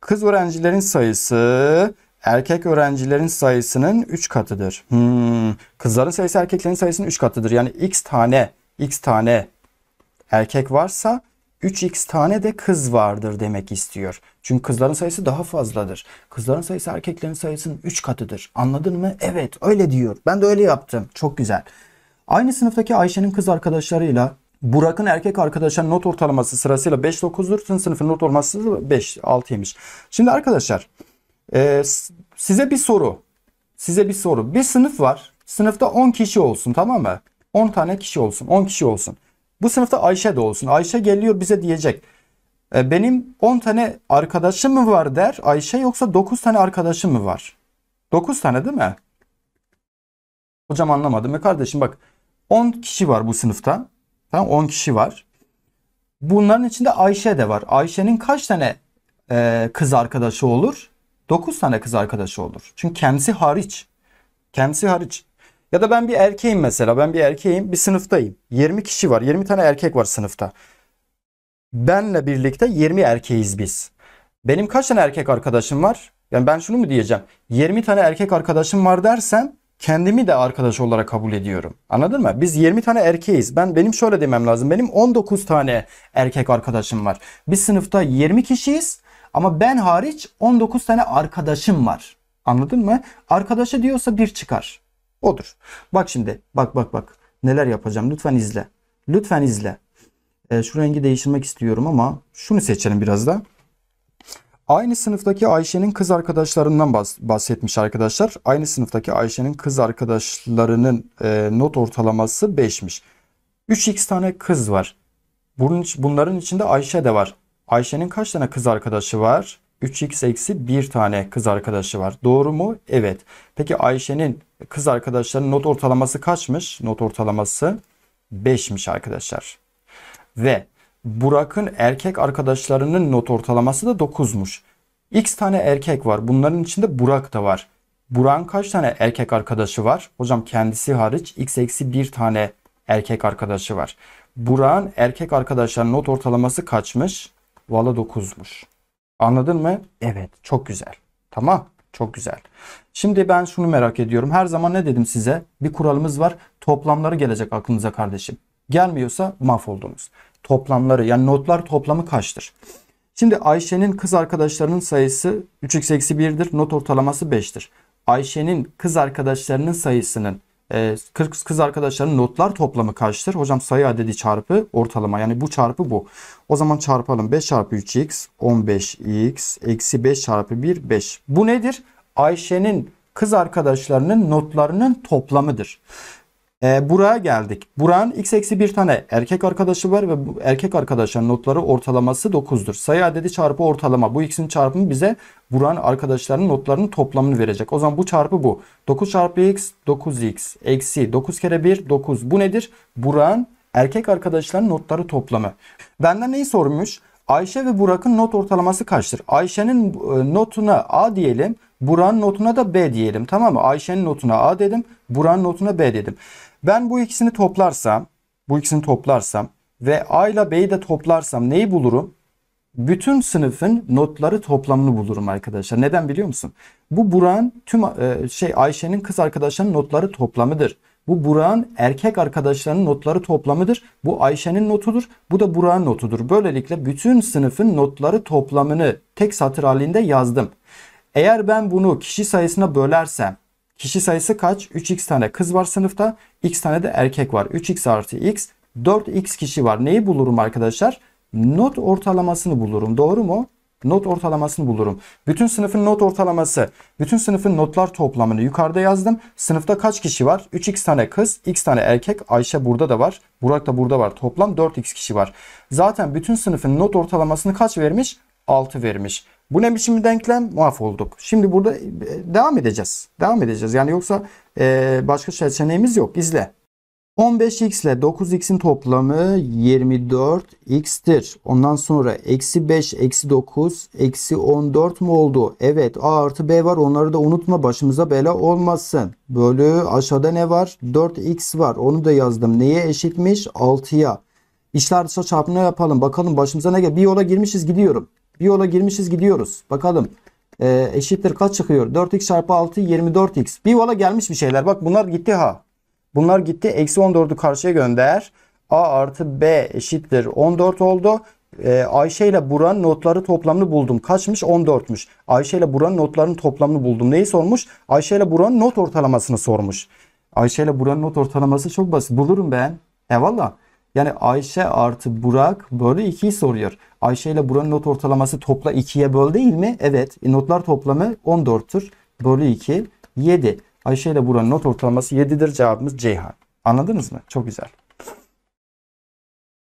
kız öğrencilerin sayısı erkek öğrencilerin sayısının 3 katıdır. Hmm. Kızların sayısı erkeklerin sayısının 3 katıdır. Yani x tane x tane erkek varsa 3x tane de kız vardır demek istiyor. Çünkü kızların sayısı daha fazladır. Kızların sayısı erkeklerin sayısının 3 katıdır. Anladın mı? Evet öyle diyor. Ben de öyle yaptım. Çok güzel. Aynı sınıftaki Ayşe'nin kız arkadaşlarıyla Burak'ın erkek arkadaşının not ortalaması sırasıyla 5-9'dur. Sınıfın not ortalaması 5-6'ymış. Şimdi arkadaşlar ee, size bir soru. Size bir soru. Bir sınıf var. Sınıfta 10 kişi olsun tamam mı? 10 tane kişi olsun. 10 kişi olsun. Bu sınıfta Ayşe de olsun. Ayşe geliyor bize diyecek. E, benim 10 tane arkadaşım mı var der Ayşe yoksa 9 tane arkadaşım mı var? 9 tane değil mi? Hocam anlamadım. E kardeşim bak 10 kişi var bu sınıfta. Tamam 10 kişi var. Bunların içinde Ayşe de var. Ayşe'nin kaç tane e, kız arkadaşı olur? 9 tane kız arkadaşı olur. Çünkü kendisi hariç. Kendisi hariç. Ya da ben bir erkeğim mesela. Ben bir erkeğim. Bir sınıftayım. 20 kişi var. 20 tane erkek var sınıfta. Benle birlikte 20 erkeğiz biz. Benim kaç tane erkek arkadaşım var? Yani ben şunu mu diyeceğim? 20 tane erkek arkadaşım var dersem kendimi de arkadaş olarak kabul ediyorum. Anladın mı? Biz 20 tane erkeğiz. Ben benim şöyle demem lazım. Benim 19 tane erkek arkadaşım var. Biz sınıfta 20 kişiyiz. Ama ben hariç 19 tane arkadaşım var. Anladın mı? Arkadaşa diyorsa bir çıkar. Odur. Bak şimdi. Bak bak bak. Neler yapacağım. Lütfen izle. Lütfen izle. E, şu rengi değiştirmek istiyorum ama şunu seçelim biraz da. Aynı sınıftaki Ayşe'nin kız arkadaşlarından bahsetmiş arkadaşlar. Aynı sınıftaki Ayşe'nin kız arkadaşlarının e, not ortalaması 5'miş. 3x tane kız var. bunların içinde Ayşe de var. Ayşe'nin kaç tane kız arkadaşı var? 3x eksi 1 tane kız arkadaşı var. Doğru mu? Evet. Peki Ayşe'nin kız arkadaşlarının not ortalaması kaçmış? Not ortalaması 5'miş arkadaşlar. Ve Burak'ın erkek arkadaşlarının not ortalaması da 9'muş. X tane erkek var. Bunların içinde Burak da var. Burak'ın kaç tane erkek arkadaşı var? Hocam kendisi hariç x eksi 1 tane erkek arkadaşı var. Burak'ın erkek arkadaşlarının not ortalaması kaçmış? Valla 9'muş. Anladın mı? Evet. Çok güzel. Tamam. Çok güzel. Şimdi ben şunu merak ediyorum. Her zaman ne dedim size? Bir kuralımız var. Toplamları gelecek aklınıza kardeşim. Gelmiyorsa mahvoldunuz. Toplamları yani notlar toplamı kaçtır? Şimdi Ayşe'nin kız arkadaşlarının sayısı 3x eksi 1'dir. Not ortalaması 5'tir. Ayşe'nin kız arkadaşlarının sayısının e, kız arkadaşların notlar toplamı kaçtır? Hocam sayı adedi çarpı ortalama. Yani bu çarpı bu. O zaman çarpalım. 5 çarpı 3x 15x eksi 5 çarpı 1 5. Bu nedir? Ayşe'nin kız arkadaşlarının notlarının toplamıdır e, Burak'a geldik. Buran x eksi bir tane erkek arkadaşı var ve bu erkek arkadaşların notları ortalaması 9'dur. Sayı adedi çarpı ortalama. Bu x'in çarpımı bize Buran arkadaşlarının notlarının toplamını verecek. O zaman bu çarpı bu. 9 çarpı x 9x eksi 9 kere 1 9. Bu nedir? Buran erkek arkadaşlarının notları toplamı. Benden neyi sormuş? Ayşe ve Burak'ın not ortalaması kaçtır? Ayşe'nin e, notuna A diyelim. Buran notuna da B diyelim. Tamam mı? Ayşe'nin notuna A dedim. Buran notuna B dedim. Ben bu ikisini toplarsam, bu ikisini toplarsam ve A ile B'yi de toplarsam neyi bulurum? Bütün sınıfın notları toplamını bulurum arkadaşlar. Neden biliyor musun? Bu Burak'ın tüm e, şey Ayşe'nin kız arkadaşlarının notları toplamıdır. Bu Burak'ın erkek arkadaşlarının notları toplamıdır. Bu Ayşe'nin notudur. Bu da Burak'ın notudur. Böylelikle bütün sınıfın notları toplamını tek satır halinde yazdım. Eğer ben bunu kişi sayısına bölersem Kişi sayısı kaç? 3x tane kız var sınıfta. x tane de erkek var. 3x artı x. 4x kişi var. Neyi bulurum arkadaşlar? Not ortalamasını bulurum. Doğru mu? Not ortalamasını bulurum. Bütün sınıfın not ortalaması. Bütün sınıfın notlar toplamını yukarıda yazdım. Sınıfta kaç kişi var? 3x tane kız, x tane erkek. Ayşe burada da var. Burak da burada var. Toplam 4x kişi var. Zaten bütün sınıfın not ortalamasını kaç vermiş? 6 vermiş. Bu ne biçim bir denklem? muaf olduk. Şimdi burada e, devam edeceğiz. Devam edeceğiz. Yani yoksa e, başka seçeneğimiz yok. İzle. 15x ile 9x'in toplamı 24x'tir. Ondan sonra eksi 5, eksi 9, eksi 14 mu oldu? Evet a artı b var onları da unutma başımıza bela olmasın. Bölü aşağıda ne var? 4x var onu da yazdım. Neye eşitmiş? 6'ya. İşler dışa çarpımına yapalım bakalım başımıza ne gel. Bir yola girmişiz gidiyorum. Bir yola girmişiz gidiyoruz. Bakalım e, eşittir kaç çıkıyor? 4x çarpı 6 24x. Bir yola gelmiş bir şeyler. Bak bunlar gitti ha. Bunlar gitti. Eksi 14'ü karşıya gönder. A artı B eşittir 14 oldu. Ee, Ayşe ile Buran notları toplamını buldum. Kaçmış? 14'müş. Ayşe ile Buran notların toplamını buldum. Neyi sormuş? Ayşe ile Buran not ortalamasını sormuş. Ayşe ile Buran not ortalaması çok basit. Bulurum ben. E valla. Yani Ayşe artı Burak bölü 2'yi soruyor. Ayşe ile Burak'ın not ortalaması topla 2'ye böl değil mi? Evet. E, notlar toplamı 14'tür. Bölü 2 7. Ayşe ile Burak'ın not ortalaması 7'dir. Cevabımız Ceyhan. Anladınız mı? Çok güzel.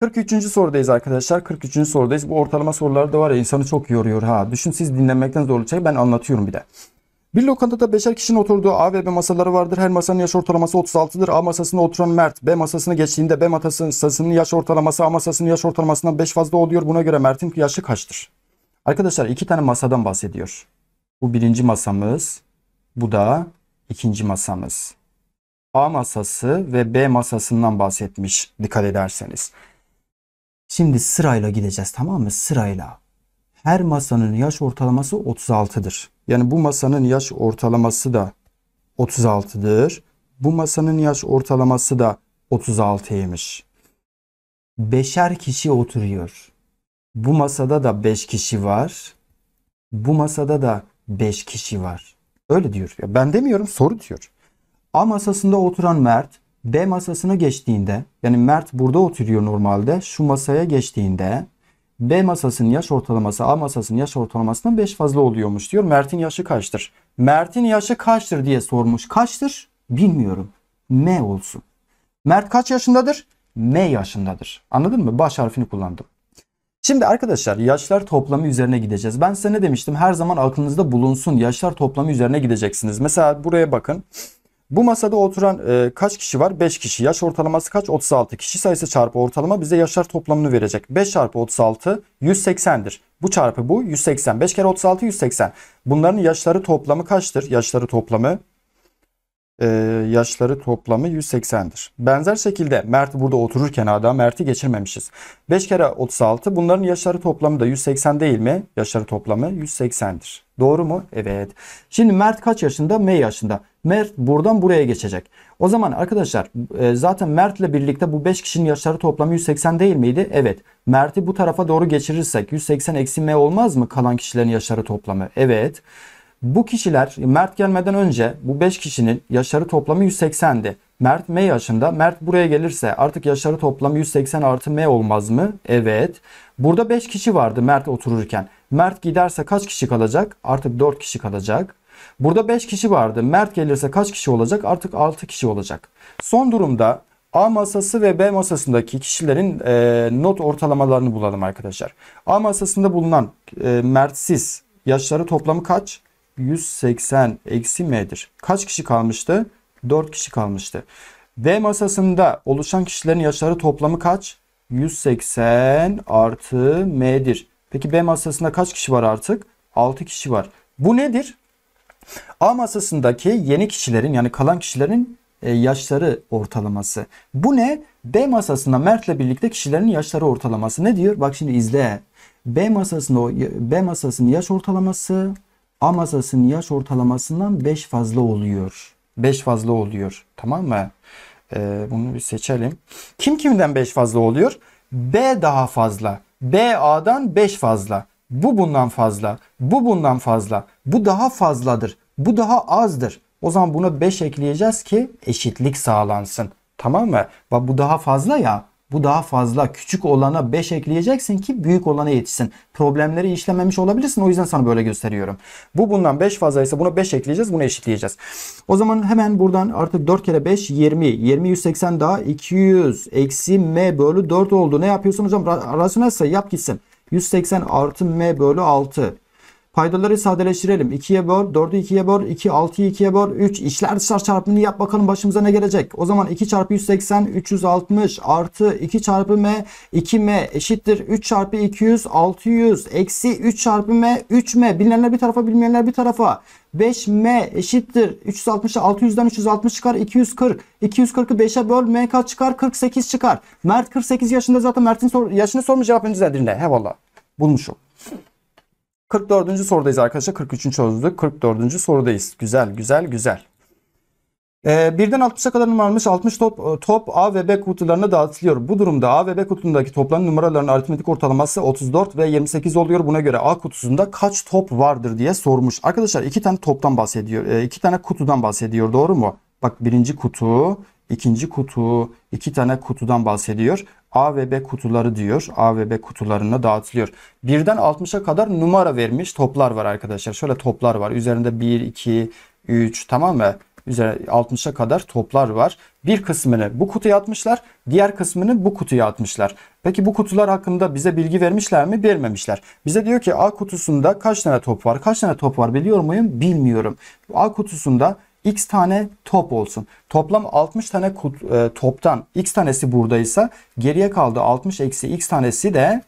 43. sorudayız arkadaşlar. 43. sorudayız. Bu ortalama soruları da var ya insanı çok yoruyor ha. Düşün siz dinlenmekten zorlayacak. Ben anlatıyorum bir de. Bir lokantada beşer kişinin oturduğu A ve B masaları vardır. Her masanın yaş ortalaması 36'dır. A masasında oturan Mert, B masasına geçtiğinde B masasının yaş ortalaması A masasının yaş ortalamasından 5 fazla oluyor. Buna göre Mert'in yaşı kaçtır? Arkadaşlar iki tane masadan bahsediyor. Bu birinci masamız. Bu da ikinci masamız. A masası ve B masasından bahsetmiş dikkat ederseniz. Şimdi sırayla gideceğiz tamam mı? Sırayla her masanın yaş ortalaması 36'dır. Yani bu masanın yaş ortalaması da 36'dır. Bu masanın yaş ortalaması da 36'ymış. Beşer kişi oturuyor. Bu masada da 5 kişi var. Bu masada da 5 kişi var. Öyle diyor. Ya ben demiyorum soru diyor. A masasında oturan Mert B masasına geçtiğinde yani Mert burada oturuyor normalde şu masaya geçtiğinde B masasının yaş ortalaması A masasının yaş ortalamasından 5 fazla oluyormuş diyor. Mert'in yaşı kaçtır? Mert'in yaşı kaçtır diye sormuş. Kaçtır? Bilmiyorum. M olsun. Mert kaç yaşındadır? M yaşındadır. Anladın mı? Baş harfini kullandım. Şimdi arkadaşlar yaşlar toplamı üzerine gideceğiz. Ben size ne demiştim? Her zaman aklınızda bulunsun. Yaşlar toplamı üzerine gideceksiniz. Mesela buraya bakın. Bu masada oturan e, kaç kişi var? 5 kişi. Yaş ortalaması kaç? 36. Kişi sayısı çarpı ortalama bize yaşlar toplamını verecek. 5 çarpı 36 180'dir. Bu çarpı bu 180. 5 kere 36 180. Bunların yaşları toplamı kaçtır? Yaşları toplamı e, yaşları toplamı 180'dir. Benzer şekilde Mert burada otururken adam Mert'i geçirmemişiz. 5 kere 36 bunların yaşları toplamı da 180 değil mi? Yaşları toplamı 180'dir. Doğru mu? Evet. Şimdi Mert kaç yaşında? M yaşında. Mert buradan buraya geçecek. O zaman arkadaşlar e, zaten Mert ile birlikte bu 5 kişinin yaşları toplamı 180 değil miydi? Evet. Mert'i bu tarafa doğru geçirirsek 180 eksi M olmaz mı kalan kişilerin yaşları toplamı? Evet. Bu kişiler Mert gelmeden önce bu 5 kişinin yaşları toplamı 180'di. Mert M yaşında. Mert buraya gelirse artık yaşları toplamı 180 artı M olmaz mı? Evet. Burada 5 kişi vardı Mert otururken. Mert giderse kaç kişi kalacak? Artık 4 kişi kalacak. Burada 5 kişi vardı. Mert gelirse kaç kişi olacak? Artık 6 kişi olacak. Son durumda A masası ve B masasındaki kişilerin e, not ortalamalarını bulalım arkadaşlar. A masasında bulunan e, Mertsiz yaşları toplamı kaç? 180 eksi M'dir. Kaç kişi kalmıştı? 4 kişi kalmıştı. B masasında oluşan kişilerin yaşları toplamı kaç? 180 artı M'dir. Peki B masasında kaç kişi var artık? 6 kişi var. Bu nedir? A masasındaki yeni kişilerin yani kalan kişilerin e, yaşları ortalaması. Bu ne? B masasında Mert'le birlikte kişilerin yaşları ortalaması. Ne diyor? Bak şimdi izle. B masasında B masasının yaş ortalaması A masasının yaş ortalamasından 5 fazla oluyor. 5 fazla oluyor. Tamam mı? Ee, bunu bir seçelim. Kim kimden 5 fazla oluyor? B daha fazla. B A'dan 5 fazla. Bu bundan fazla, bu bundan fazla, bu daha fazladır, bu daha azdır. O zaman buna 5 ekleyeceğiz ki eşitlik sağlansın. Tamam mı? Bak bu daha fazla ya. Bu daha fazla. Küçük olana 5 ekleyeceksin ki büyük olana yetişsin. Problemleri işlememiş olabilirsin. O yüzden sana böyle gösteriyorum. Bu bundan 5 fazlaysa buna 5 ekleyeceğiz. Bunu eşitleyeceğiz. O zaman hemen buradan artık 4 kere 5 20. 20 180 daha 200 eksi m bölü 4 oldu. Ne yapıyorsun hocam? Rasyonel sayı yap gitsin. 180 artı m bölü 6 Paydaları sadeleştirelim. 2'ye böl, 4'ü 2'ye böl, 2, 6'yı 2'ye böl, 3. İşler dışlar çarpımını yap bakalım başımıza ne gelecek. O zaman 2 çarpı 180, 360 artı 2 çarpı m, 2m eşittir. 3 çarpı 200, 600 eksi 3 çarpı m, 3m. Bilinenler bir tarafa, bilmeyenler bir tarafa. 5m eşittir 360'a 600'den 360 çıkar 240 240'ı 5'e böl m kaç çıkar 48 çıkar Mert 48 yaşında zaten Mert'in sor yaşını sormuş cevap öncelerdir ne he valla bulmuşum 44. sorudayız arkadaşlar. 43. çözdük. 44. sorudayız. Güzel, güzel, güzel. Ee, birden 60'a kadar numaranmış 60 top, e, top A ve B kutularına dağıtılıyor. Bu durumda A ve B kutundaki toplam numaraların aritmetik ortalaması 34 ve 28 oluyor. Buna göre A kutusunda kaç top vardır diye sormuş. Arkadaşlar iki tane toptan bahsediyor. E, iki tane kutudan bahsediyor doğru mu? Bak birinci kutu, ikinci kutu, iki tane kutudan bahsediyor. A ve B kutuları diyor. A ve B kutularına dağıtılıyor. Birden 60'a kadar numara vermiş toplar var arkadaşlar. Şöyle toplar var. Üzerinde 1, 2, 3 tamam mı? Üzerinde 60'a kadar toplar var. Bir kısmını bu kutuya atmışlar, diğer kısmını bu kutuya atmışlar. Peki bu kutular hakkında bize bilgi vermişler mi? Vermemişler. Bize diyor ki A kutusunda kaç tane top var? Kaç tane top var biliyor muyum? Bilmiyorum. A kutusunda x tane top olsun. Toplam 60 tane kut, e, toptan x tanesi buradaysa geriye kaldı 60 eksi x tanesi de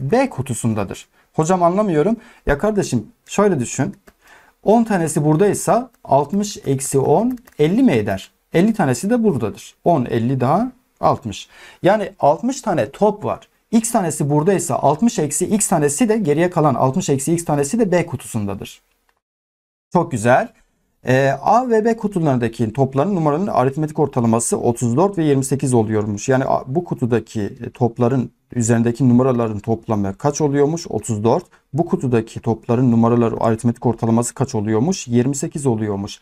B kutusundadır. Hocam anlamıyorum. Ya kardeşim şöyle düşün. 10 tanesi buradaysa 60 eksi 10 50 mi eder? 50 tanesi de buradadır. 10 50 daha 60. Yani 60 tane top var. X tanesi buradaysa 60 eksi X tanesi de geriye kalan 60 eksi X tanesi de B kutusundadır. Çok güzel. E, A ve B kutularındaki topların numaranın aritmetik ortalaması 34 ve 28 oluyormuş. Yani bu kutudaki e, topların üzerindeki numaraların toplamı kaç oluyormuş? 34. Bu kutudaki topların numaraları aritmetik ortalaması kaç oluyormuş? 28 oluyormuş.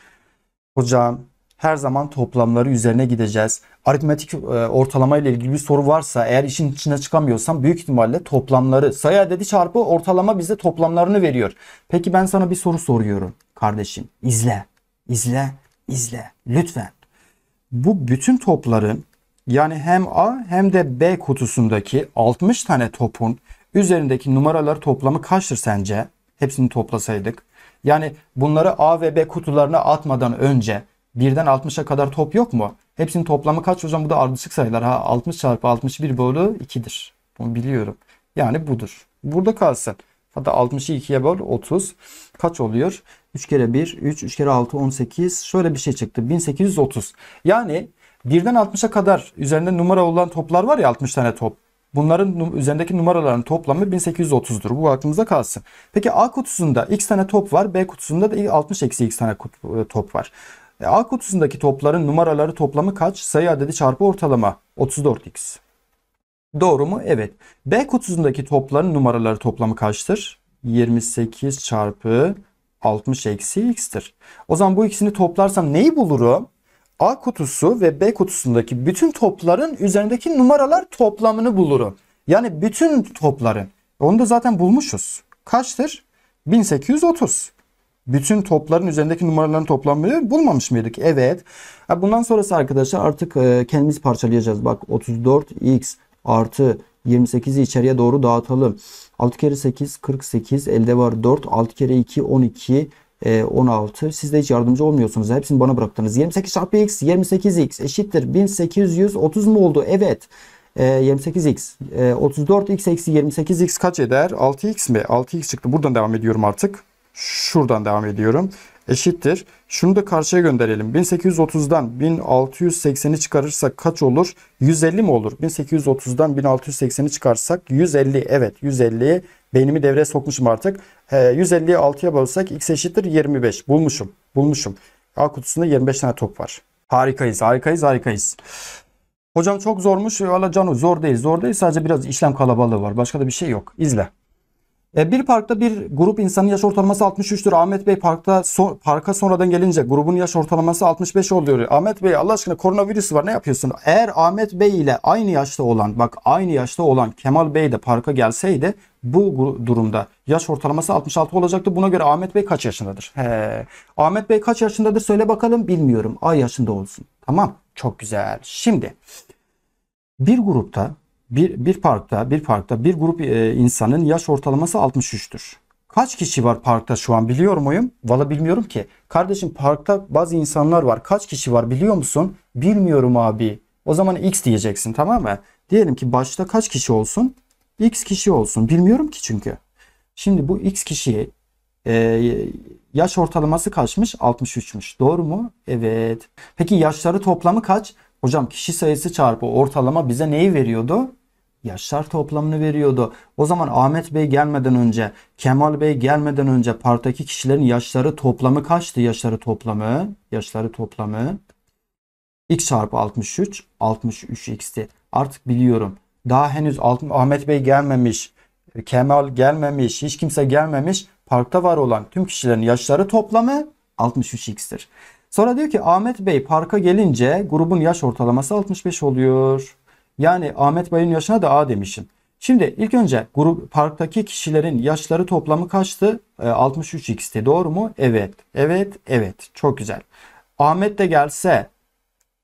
Hocam her zaman toplamları üzerine gideceğiz. Aritmetik e, ortalama ile ilgili bir soru varsa eğer işin içine çıkamıyorsam büyük ihtimalle toplamları sayı adedi çarpı ortalama bize toplamlarını veriyor. Peki ben sana bir soru soruyorum kardeşim. İzle, izle, izle. Lütfen. Bu bütün topların yani hem A hem de B kutusundaki 60 tane topun üzerindeki numaralar toplamı kaçtır sence? Hepsini toplasaydık. Yani bunları A ve B kutularına atmadan önce birden 60'a kadar top yok mu? Hepsinin toplamı kaç hocam? Bu da ardışık sayılar. Ha 60 çarpı 61 bölü 2'dir. Bunu biliyorum. Yani budur. Burada kalsın. Hatta 60'ı 2'ye böl 30. Kaç oluyor? 3 kere 1, 3, 3 kere 6, 18. Şöyle bir şey çıktı. 1830. Yani birden 60'a kadar üzerinde numara olan toplar var ya 60 tane top. Bunların üzerindeki numaraların toplamı 1830'dur. Bu aklımızda kalsın. Peki A kutusunda x tane top var. B kutusunda da 60 eksi x tane e, top var. E, A kutusundaki topların numaraları toplamı kaç? Sayı adedi çarpı ortalama. 34x. Doğru mu? Evet. B kutusundaki topların numaraları toplamı kaçtır? 28 çarpı 60 eksi x'tir. O zaman bu ikisini toplarsam neyi bulurum? A kutusu ve B kutusundaki bütün topların üzerindeki numaralar toplamını bulurum. Yani bütün topları. Onu da zaten bulmuşuz. Kaçtır? 1830. Bütün topların üzerindeki numaraların toplamını bulmamış mıydık? Evet. Bundan sonrası arkadaşlar artık e, kendimiz parçalayacağız. Bak 34x artı 28'i içeriye doğru dağıtalım. 6 kere 8 48 elde var 4 6 kere 2 12 16 siz de hiç yardımcı olmuyorsunuz hepsini bana bıraktınız 28 çarpı x 28x eşittir 1830 mu oldu evet 28x e, 34x e, eksi 28x kaç eder 6x mi 6x çıktı buradan devam ediyorum artık şuradan devam ediyorum eşittir. Şunu da karşıya gönderelim. 1830'dan 1680'i çıkarırsak kaç olur? 150 mi olur? 1830'dan 1680'i çıkarsak 150. Evet 150'yi beynimi devreye sokmuşum artık. E, 150'yi 6'ya bölsek x eşittir 25. Bulmuşum. Bulmuşum. A kutusunda 25 tane top var. Harikayız, harikayız, harikayız. Hocam çok zormuş. Valla canı zor değil, zor değil. Sadece biraz işlem kalabalığı var. Başka da bir şey yok. İzle. E, bir parkta bir grup insanın yaş ortalaması 63'tür. Ahmet Bey parkta so, parka sonradan gelince grubun yaş ortalaması 65 oluyor. Ahmet Bey Allah aşkına koronavirüs var ne yapıyorsun? Eğer Ahmet Bey ile aynı yaşta olan bak aynı yaşta olan Kemal Bey de parka gelseydi bu durumda yaş ortalaması 66 olacaktı. Buna göre Ahmet Bey kaç yaşındadır? He. Ahmet Bey kaç yaşındadır söyle bakalım bilmiyorum. Ay yaşında olsun. Tamam çok güzel. Şimdi bir grupta bir, bir parkta bir parkta bir grup e, insanın yaş ortalaması 63'tür. Kaç kişi var parkta şu an biliyor muyum? Valla bilmiyorum ki. Kardeşim parkta bazı insanlar var. Kaç kişi var biliyor musun? Bilmiyorum abi. O zaman x diyeceksin tamam mı? Diyelim ki başta kaç kişi olsun? X kişi olsun. Bilmiyorum ki çünkü. Şimdi bu x kişiye e, yaş ortalaması kaçmış? 63'müş. Doğru mu? Evet. Peki yaşları toplamı kaç? Hocam kişi sayısı çarpı ortalama bize neyi veriyordu? yaşlar toplamını veriyordu. O zaman Ahmet Bey gelmeden önce, Kemal Bey gelmeden önce parktaki kişilerin yaşları toplamı kaçtı? Yaşları toplamı, yaşları toplamı x çarpı 63, 63 x'ti. Artık biliyorum. Daha henüz Ahmet Bey gelmemiş, Kemal gelmemiş, hiç kimse gelmemiş. Parkta var olan tüm kişilerin yaşları toplamı 63 x'tir. Sonra diyor ki Ahmet Bey parka gelince grubun yaş ortalaması 65 oluyor. Yani Ahmet Bay'ın yaşına da A demişim. Şimdi ilk önce grup parktaki kişilerin yaşları toplamı kaçtı? E, ee, 63x'ti doğru mu? Evet. Evet. Evet. Çok güzel. Ahmet de gelse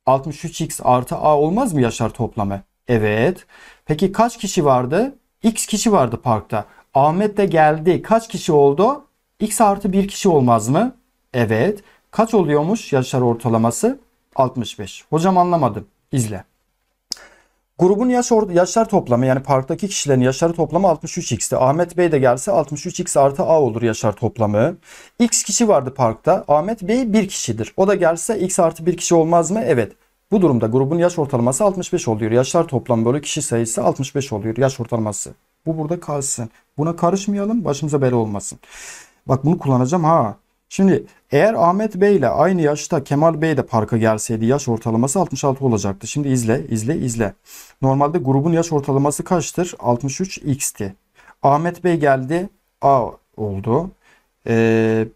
63x artı A olmaz mı yaşar toplamı? Evet. Peki kaç kişi vardı? X kişi vardı parkta. Ahmet de geldi. Kaç kişi oldu? X artı 1 kişi olmaz mı? Evet. Kaç oluyormuş yaşar ortalaması? 65. Hocam anlamadım. İzle. Grubun yaş or- yaşlar toplamı yani parktaki kişilerin yaşları toplamı 63x'ti. Ahmet Bey de gelse 63x artı a olur yaşlar toplamı. X kişi vardı parkta. Ahmet Bey bir kişidir. O da gelse x artı bir kişi olmaz mı? Evet. Bu durumda grubun yaş ortalaması 65 oluyor. Yaşlar toplamı bölü kişi sayısı 65 oluyor. Yaş ortalaması. Bu burada kalsın. Buna karışmayalım. Başımıza bela olmasın. Bak bunu kullanacağım ha. Şimdi eğer Ahmet Bey ile aynı yaşta Kemal Bey de parka gelseydi yaş ortalaması 66 olacaktı. Şimdi izle, izle, izle. Normalde grubun yaş ortalaması kaçtır? 63x'ti. Ahmet Bey geldi A oldu. Ee,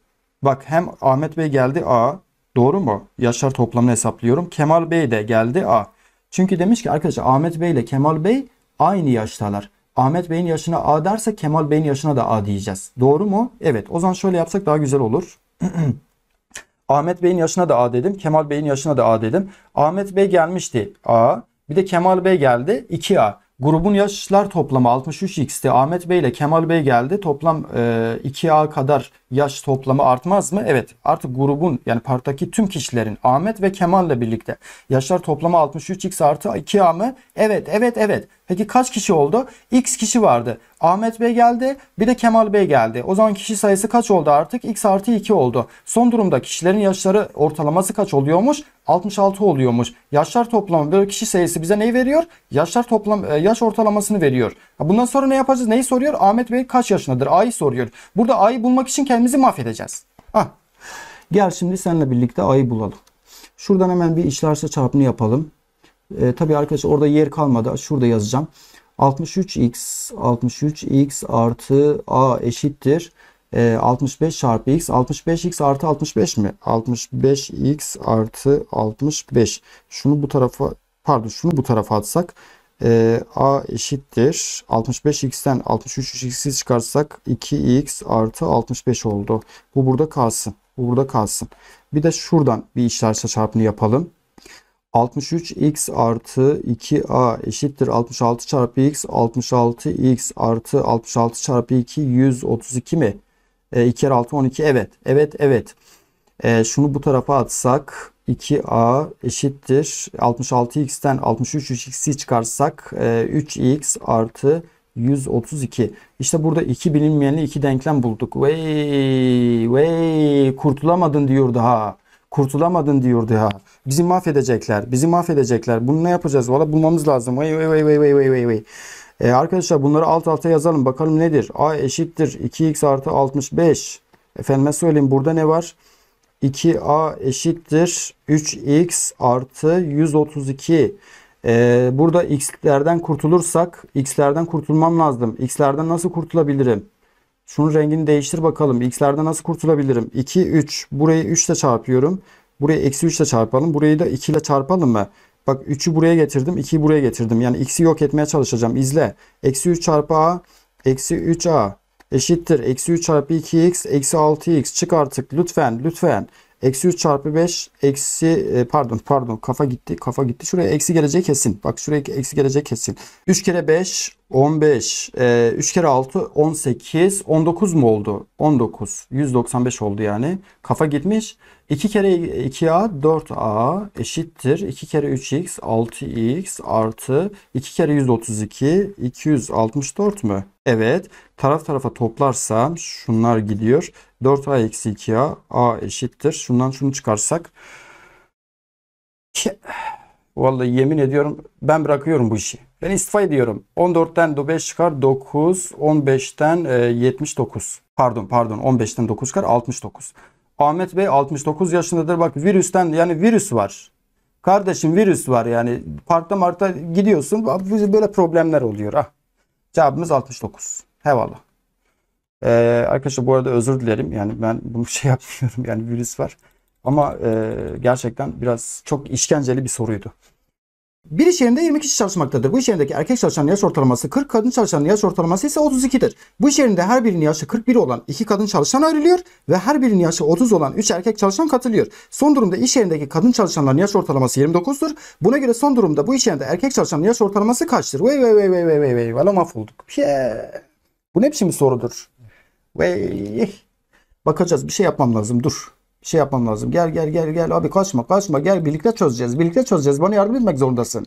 bak hem Ahmet Bey geldi A. Doğru mu? Yaşlar toplamını hesaplıyorum. Kemal Bey de geldi A. Çünkü demiş ki arkadaşlar Ahmet Bey ile Kemal Bey aynı yaştalar. Ahmet Bey'in yaşına A derse Kemal Bey'in yaşına da A diyeceğiz. Doğru mu? Evet. O zaman şöyle yapsak daha güzel olur. Ahmet Bey'in yaşına da A dedim. Kemal Bey'in yaşına da A dedim. Ahmet Bey gelmişti A. Bir de Kemal Bey geldi 2A. Grubun yaşlar toplamı 63x'ti. Ahmet Bey ile Kemal Bey geldi. Toplam e, 2A kadar yaş toplamı artmaz mı? Evet artık grubun yani parktaki tüm kişilerin Ahmet ve Kemal ile birlikte yaşlar toplamı 63x artı 2a mı? Evet evet evet. Peki kaç kişi oldu? X kişi vardı. Ahmet Bey geldi bir de Kemal Bey geldi. O zaman kişi sayısı kaç oldu artık? X artı 2 oldu. Son durumda kişilerin yaşları ortalaması kaç oluyormuş? 66 oluyormuş. Yaşlar toplamı böyle kişi sayısı bize neyi veriyor? Yaşlar toplam e, yaş ortalamasını veriyor. Bundan sonra ne yapacağız? Neyi soruyor? Ahmet Bey kaç yaşındadır? A'yı soruyor. Burada A'yı bulmak için kendimizi mahvedeceğiz. Ah. Gel şimdi seninle birlikte A'yı bulalım. Şuradan hemen bir işlerse çarpımı yapalım. E, tabii arkadaşlar orada yer kalmadı. Şurada yazacağım. 63x 63x artı a eşittir. E, ee, 65 çarpı x. 65x artı 65 mi? 65x artı 65. Şunu bu tarafa pardon şunu bu tarafa atsak e, a eşittir 65x'ten 63x'i çıkarsak 2x artı 65 oldu. Bu burada kalsın. Bu burada kalsın. Bir de şuradan bir işler çarpımı yapalım. 63x artı 2a eşittir 66 çarpı x 66x artı 66 çarpı 2 132 mi? E, ee, 2 kere 6 12 evet. Evet evet. E, şunu bu tarafa atsak 2a eşittir 66x'ten 63x'i çıkarsak e, 3x artı 132. İşte burada iki bilinmeyenli iki denklem bulduk. Vey vey kurtulamadın diyor daha. Kurtulamadın diyor daha. Bizi mahvedecekler. Bizi mahvedecekler. Bunu ne yapacağız? Valla bulmamız lazım. Vey vey vey vey vey vey vey. Ee, arkadaşlar bunları alt alta yazalım. Bakalım nedir? A eşittir. 2x artı 65. Efendime söyleyeyim burada ne var? 2a eşittir 3x artı 132. Ee, burada x'lerden kurtulursak x'lerden kurtulmam lazım. X'lerden nasıl kurtulabilirim? Şunun rengini değiştir bakalım. X'lerden nasıl kurtulabilirim? 2, 3. Burayı 3 ile çarpıyorum. Burayı eksi 3 ile çarpalım. Burayı da 2 ile çarpalım mı? Bak 3'ü buraya getirdim. 2'yi buraya getirdim. Yani x'i yok etmeye çalışacağım. İzle. Eksi 3 çarpı a. Eksi 3a eşittir. Eksi 3 çarpı 2x eksi 6x çık artık lütfen lütfen. Eksi 3 çarpı 5 eksi e, pardon pardon kafa gitti kafa gitti. Şuraya eksi gelecek kesin. Bak şuraya eksi gelecek kesin. 3 kere 5 15. 3 kere 6 18. 19 mu oldu? 19. 195 oldu yani. Kafa gitmiş. 2 kere 2a 4a eşittir. 2 kere 3x 6x artı 2 kere 132 264 mü? Evet. Taraf tarafa toplarsam şunlar gidiyor. 4a eksi 2a a eşittir. Şundan şunu çıkarsak. Vallahi yemin ediyorum ben bırakıyorum bu işi. Ben istifa ediyorum. 14'ten 5 çıkar 9, 15'ten 79. Pardon pardon 15'ten 9 çıkar 69. Ahmet Bey 69 yaşındadır. Bak virüsten yani virüs var. Kardeşim virüs var yani. Parkta markta gidiyorsun. Böyle problemler oluyor. Ah. Cevabımız 69. Hevala. Ee, arkadaşlar bu arada özür dilerim. Yani ben bunu şey yapmıyorum. Yani virüs var. Ama e, gerçekten biraz çok işkenceli bir soruydu. Bir iş yerinde 20 kişi çalışmaktadır. Bu iş yerindeki erkek çalışanın yaş ortalaması 40, kadın çalışanın yaş ortalaması ise 32'dir. Bu iş yerinde her birinin yaşı 41 olan 2 kadın çalışan ayrılıyor ve her birinin yaşı 30 olan 3 erkek çalışan katılıyor. Son durumda iş yerindeki kadın çalışanların yaş ortalaması 29'dur. Buna göre son durumda bu iş yerinde erkek çalışanın yaş ortalaması kaçtır? Vey vey vey vey vey vey vey. Valla mahvolduk. Şey. Bu ne biçim sorudur? Vey. Bakacağız bir şey yapmam lazım dur şey yapmam lazım. Gel gel gel gel abi kaçma kaçma gel birlikte çözeceğiz. Birlikte çözeceğiz. Bana yardım etmek zorundasın.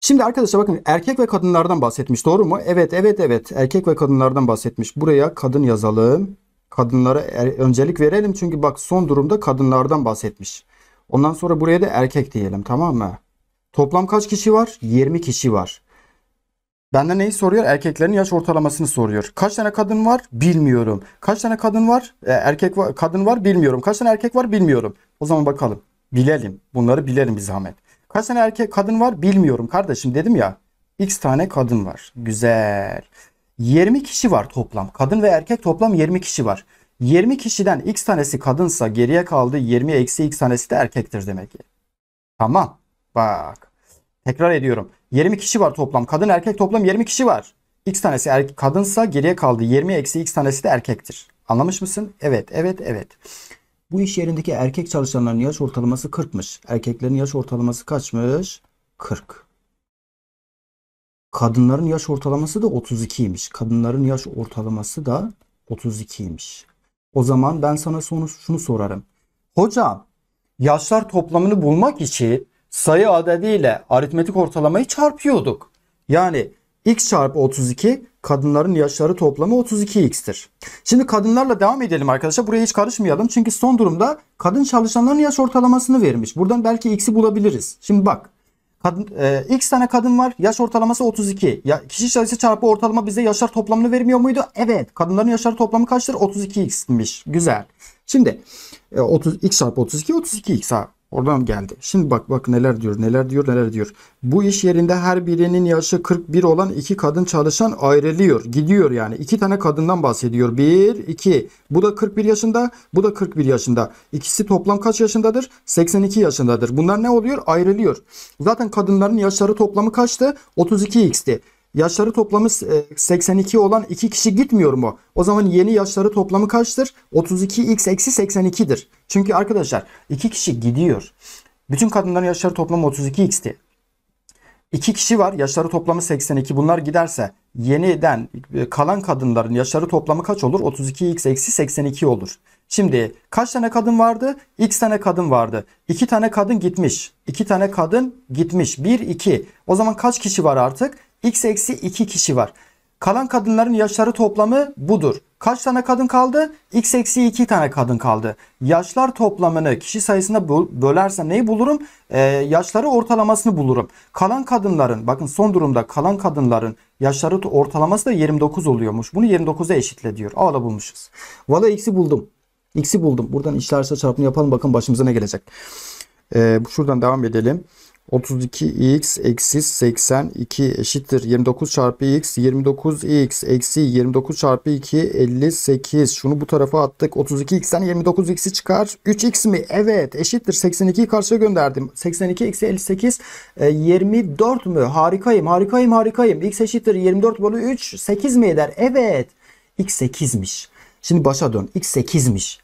Şimdi arkadaşlar bakın erkek ve kadınlardan bahsetmiş doğru mu? Evet evet evet erkek ve kadınlardan bahsetmiş. Buraya kadın yazalım. Kadınlara er, öncelik verelim çünkü bak son durumda kadınlardan bahsetmiş. Ondan sonra buraya da erkek diyelim tamam mı? Toplam kaç kişi var? 20 kişi var. Benden neyi soruyor? Erkeklerin yaş ortalamasını soruyor. Kaç tane kadın var? Bilmiyorum. Kaç tane kadın var? E, erkek var, kadın var? Bilmiyorum. Kaç tane erkek var? Bilmiyorum. O zaman bakalım. Bilelim. Bunları bilelim bir zahmet. Kaç tane erkek kadın var? Bilmiyorum kardeşim dedim ya. X tane kadın var. Güzel. 20 kişi var toplam. Kadın ve erkek toplam 20 kişi var. 20 kişiden x tanesi kadınsa geriye kaldı 20 eksi x tanesi de erkektir demek ki. Tamam. Bak. Tekrar ediyorum. 20 kişi var toplam. Kadın erkek toplam 20 kişi var. X tanesi erkek, kadınsa geriye kaldı. 20 eksi X tanesi de erkektir. Anlamış mısın? Evet, evet, evet. Bu iş yerindeki erkek çalışanların yaş ortalaması 40'mış. Erkeklerin yaş ortalaması kaçmış? 40. Kadınların yaş ortalaması da 32'ymiş. Kadınların yaş ortalaması da 32'ymiş. O zaman ben sana sonu şunu sorarım. Hocam yaşlar toplamını bulmak için sayı adediyle aritmetik ortalamayı çarpıyorduk. Yani x çarpı 32 kadınların yaşları toplamı 32x'tir. Şimdi kadınlarla devam edelim arkadaşlar. Buraya hiç karışmayalım. Çünkü son durumda kadın çalışanların yaş ortalamasını vermiş. Buradan belki x'i bulabiliriz. Şimdi bak. Kadın, e, x tane kadın var. Yaş ortalaması 32. Ya, kişi sayısı çarpı ortalama bize yaşlar toplamını vermiyor muydu? Evet. Kadınların yaşları toplamı kaçtır? 32x'miş. Güzel. Şimdi e, 30, x çarpı 32 32x. Ha. Oradan geldi. Şimdi bak bak neler diyor neler diyor neler diyor. Bu iş yerinde her birinin yaşı 41 olan iki kadın çalışan ayrılıyor. Gidiyor yani. iki tane kadından bahsediyor. Bir, iki. Bu da 41 yaşında. Bu da 41 yaşında. İkisi toplam kaç yaşındadır? 82 yaşındadır. Bunlar ne oluyor? Ayrılıyor. Zaten kadınların yaşları toplamı kaçtı? 32x'ti. Yaşları toplamı 82 e, olan 2 kişi gitmiyor mu? O zaman yeni yaşları toplamı kaçtır? 32x eksi 82'dir. Çünkü arkadaşlar 2 kişi gidiyor. Bütün kadınların yaşları toplamı 32x'ti. 2 kişi var yaşları toplamı 82 bunlar giderse yeniden e, kalan kadınların yaşları toplamı kaç olur? 32x eksi 82 olur. Şimdi kaç tane kadın vardı? X tane kadın vardı. 2 tane kadın gitmiş. 2 tane kadın gitmiş. 1, 2. O zaman kaç kişi var artık? x eksi 2 kişi var. Kalan kadınların yaşları toplamı budur. Kaç tane kadın kaldı? X eksi 2 tane kadın kaldı. Yaşlar toplamını kişi sayısına bölersem neyi bulurum? Ee, yaşları ortalamasını bulurum. Kalan kadınların bakın son durumda kalan kadınların yaşları ortalaması da 29 oluyormuş. Bunu 29'a eşitle diyor. Ağla bulmuşuz. Valla x'i buldum. X'i buldum. Buradan işlerse çarpımı yapalım. Bakın başımıza ne gelecek. Ee, şuradan devam edelim. 32x eksi 82 eşittir 29 çarpı x 29x eksi 29 çarpı 2 58 şunu bu tarafa attık 32x'ten 29x'i çıkar 3x mi evet eşittir 82'yi karşıya gönderdim 82 eksi 58 24 e, mü harikayım harikayım harikayım x eşittir 24 bölü 3 8 mi eder evet x 8'miş şimdi başa dön x 8'miş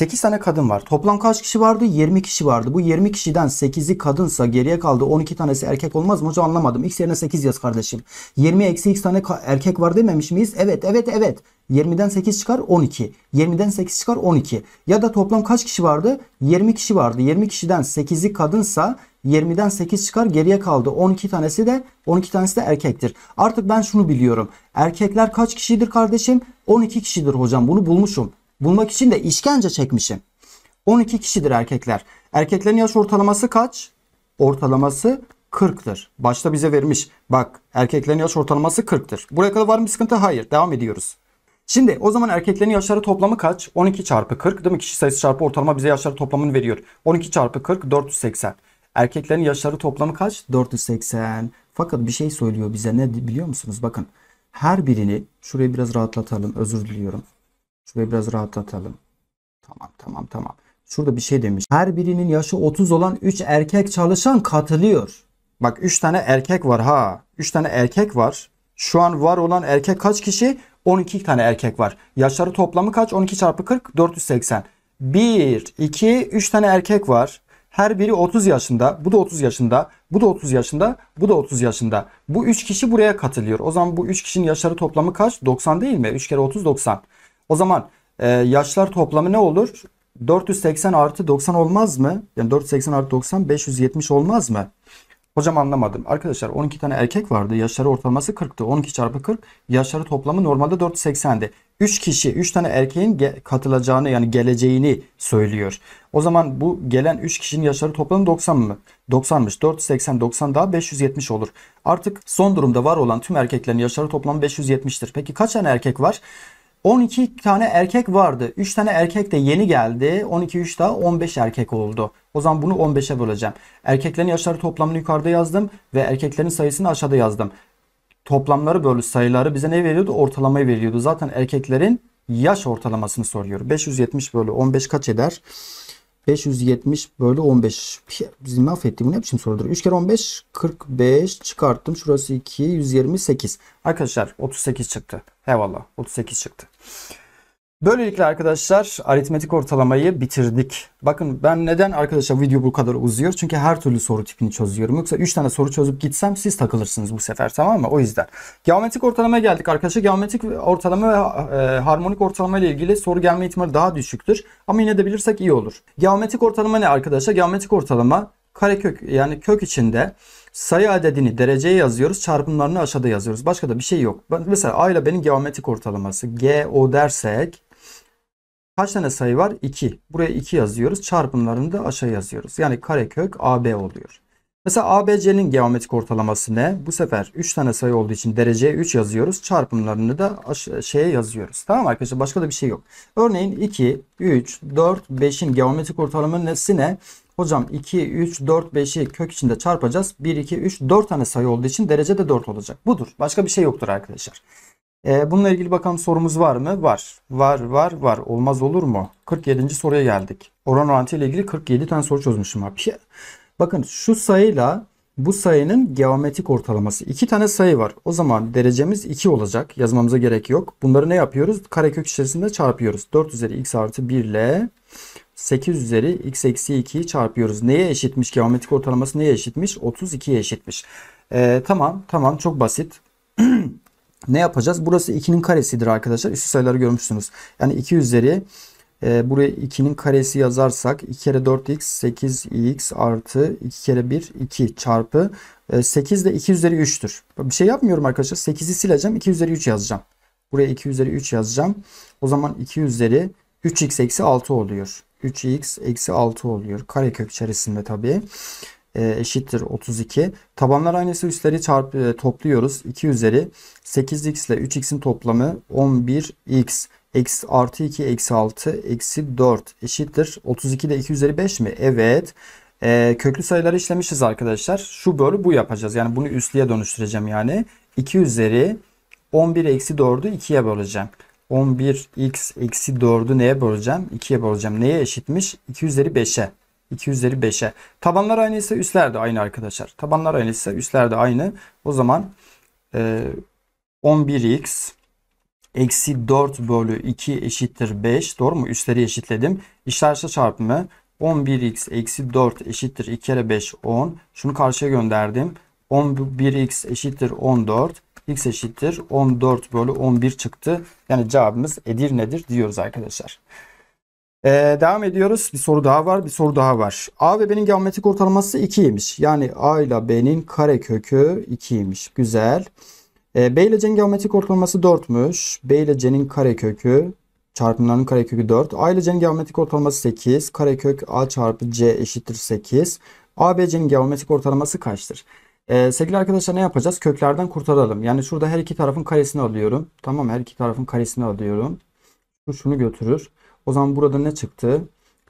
8 tane kadın var. Toplam kaç kişi vardı? 20 kişi vardı. Bu 20 kişiden 8'i kadınsa geriye kaldı 12 tanesi erkek olmaz mı? Hocam anlamadım. X yerine 8 yaz kardeşim. 20 eksi x tane erkek var dememiş miyiz? Evet evet evet. 20'den 8 çıkar 12. 20'den 8 çıkar 12. Ya da toplam kaç kişi vardı? 20 kişi vardı. 20 kişiden 8'i kadınsa 20'den 8 çıkar geriye kaldı. 12 tanesi de 12 tanesi de erkektir. Artık ben şunu biliyorum. Erkekler kaç kişidir kardeşim? 12 kişidir hocam. Bunu bulmuşum. Bulmak için de işkence çekmişim. 12 kişidir erkekler. Erkeklerin yaş ortalaması kaç? Ortalaması 40'tır. Başta bize vermiş. Bak erkeklerin yaş ortalaması 40'tır. Buraya kadar var mı sıkıntı? Hayır. Devam ediyoruz. Şimdi o zaman erkeklerin yaşları toplamı kaç? 12 çarpı 40 değil mi? Kişi sayısı çarpı ortalama bize yaşları toplamını veriyor. 12 çarpı 40 480. Erkeklerin yaşları toplamı kaç? 480. Fakat bir şey söylüyor bize ne biliyor musunuz? Bakın her birini şurayı biraz rahatlatalım özür diliyorum. Şurayı biraz rahatlatalım. Tamam tamam tamam. Şurada bir şey demiş. Her birinin yaşı 30 olan 3 erkek çalışan katılıyor. Bak 3 tane erkek var ha. 3 tane erkek var. Şu an var olan erkek kaç kişi? 12 tane erkek var. Yaşları toplamı kaç? 12 çarpı 40 480. 1, 2, 3 tane erkek var. Her biri 30 yaşında. Bu da 30 yaşında. Bu da 30 yaşında. Bu da 30 yaşında. Bu 3 kişi buraya katılıyor. O zaman bu 3 kişinin yaşları toplamı kaç? 90 değil mi? 3 kere 30 90. O zaman e, yaşlar toplamı ne olur? 480 artı 90 olmaz mı? Yani 480 artı 90 570 olmaz mı? Hocam anlamadım. Arkadaşlar 12 tane erkek vardı. Yaşları ortalaması 40'tı. 12 çarpı 40 yaşları toplamı normalde 480'di. 3 kişi 3 tane erkeğin katılacağını yani geleceğini söylüyor. O zaman bu gelen 3 kişinin yaşları toplamı 90 mı? 90'mış. 480 90 daha 570 olur. Artık son durumda var olan tüm erkeklerin yaşları toplamı 570'tir. Peki kaç tane erkek var? 12 tane erkek vardı. 3 tane erkek de yeni geldi. 12 3 daha 15 erkek oldu. O zaman bunu 15'e böleceğim. Erkeklerin yaşları toplamını yukarıda yazdım ve erkeklerin sayısını aşağıda yazdım. Toplamları bölü sayıları bize ne veriyordu? Ortalamayı veriyordu. Zaten erkeklerin yaş ortalamasını soruyor. 570 bölü 15 kaç eder? 570 bölü 15. Bizim affettiğim ne biçim sorudur. 3 kere 15 45 çıkarttım. Şurası 2 128. Arkadaşlar 38 çıktı. Eyvallah 38 çıktı. Böylelikle arkadaşlar aritmetik ortalamayı bitirdik. Bakın ben neden arkadaşlar video bu kadar uzuyor? Çünkü her türlü soru tipini çözüyorum. Yoksa 3 tane soru çözüp gitsem siz takılırsınız bu sefer tamam mı? O yüzden. Geometrik ortalamaya geldik arkadaşlar. Geometrik ortalama ve e, harmonik ortalama ile ilgili soru gelme ihtimali daha düşüktür. Ama yine de bilirsek iyi olur. Geometrik ortalama ne arkadaşlar? Geometrik ortalama karekök yani kök içinde sayı adedini dereceye yazıyoruz. Çarpımlarını aşağıda yazıyoruz. Başka da bir şey yok. mesela A ile benim geometrik ortalaması G O dersek Kaç tane sayı var? 2. Buraya 2 yazıyoruz. Çarpımlarını da aşağı yazıyoruz. Yani karekök AB oluyor. Mesela ABC'nin geometrik ortalaması ne? Bu sefer 3 tane sayı olduğu için dereceye 3 yazıyoruz. Çarpımlarını da şeye yazıyoruz. Tamam arkadaşlar? Başka da bir şey yok. Örneğin 2, 3, 4, 5'in geometrik ortalaması ne? Hocam 2, 3, 4, 5'i kök içinde çarpacağız. 1, 2, 3, 4 tane sayı olduğu için derece de 4 olacak. Budur. Başka bir şey yoktur arkadaşlar. E, bununla ilgili bakalım sorumuz var mı? Var. Var var var. Olmaz olur mu? 47. soruya geldik. Oran orantı ile ilgili 47 tane soru çözmüşüm abi. Şey, bakın şu sayıyla bu sayının geometrik ortalaması. iki tane sayı var. O zaman derecemiz 2 olacak. Yazmamıza gerek yok. Bunları ne yapıyoruz? Karekök içerisinde çarpıyoruz. 4 üzeri x artı 1 ile 8 üzeri x eksi 2'yi çarpıyoruz. Neye eşitmiş? Geometrik ortalaması neye eşitmiş? 32'ye eşitmiş. Ee, tamam tamam çok basit. ne yapacağız? Burası 2'nin karesidir arkadaşlar. Üst sayıları görmüşsünüz. Yani 2 üzeri e, buraya 2'nin karesi yazarsak 2 kere 4x 8x artı 2 kere 1 2 çarpı e, 8 de 2 üzeri 3'tür. Bir şey yapmıyorum arkadaşlar. 8'i sileceğim. 2 üzeri 3 yazacağım. Buraya 2 üzeri 3 yazacağım. O zaman 2 üzeri 3x eksi 6 oluyor. 3x eksi 6 oluyor. Karekök içerisinde tabii. E, eşittir 32. Tabanlar aynısı üstleri çarp e, topluyoruz. 2 üzeri 8x ile 3x'in toplamı 11x. x artı 2 eksi 6 eksi 4 eşittir. 32 de 2 üzeri 5 mi? Evet. E, köklü sayıları işlemişiz arkadaşlar. Şu bölü bu yapacağız. Yani bunu üstlüye dönüştüreceğim yani. 2 üzeri 11 eksi 4'ü 2'ye böleceğim. 11x eksi 4'ü neye böleceğim? 2'ye böleceğim. Neye eşitmiş? 2 üzeri 5'e. 2 5'e. Tabanlar aynı ise üstler de aynı arkadaşlar. Tabanlar aynı ise üstler de aynı. O zaman e, 11x eksi 4 bölü 2 eşittir 5. Doğru mu? Üstleri eşitledim. İşler çarpımı 11x eksi 4 eşittir 2 kere 5 10. Şunu karşıya gönderdim. 11x eşittir 14. x eşittir 14 bölü 11 çıktı. Yani cevabımız Edirne'dir diyoruz arkadaşlar. Ee, devam ediyoruz. Bir soru daha var. Bir soru daha var. A ve B'nin geometrik ortalaması 2'ymiş. Yani A ile B'nin kare kökü 2'ymiş. Güzel. Ee, B ile C'nin geometrik ortalaması 4'müş. B ile C'nin kare kökü çarpımlarının karekökü 4. A ile C'nin geometrik ortalaması 8. Karekök A çarpı C eşittir 8. A ve C'nin geometrik ortalaması kaçtır? Ee, sevgili arkadaşlar ne yapacağız? Köklerden kurtaralım. Yani şurada her iki tarafın karesini alıyorum. Tamam her iki tarafın karesini alıyorum. Şu şunu götürür. O zaman burada ne çıktı?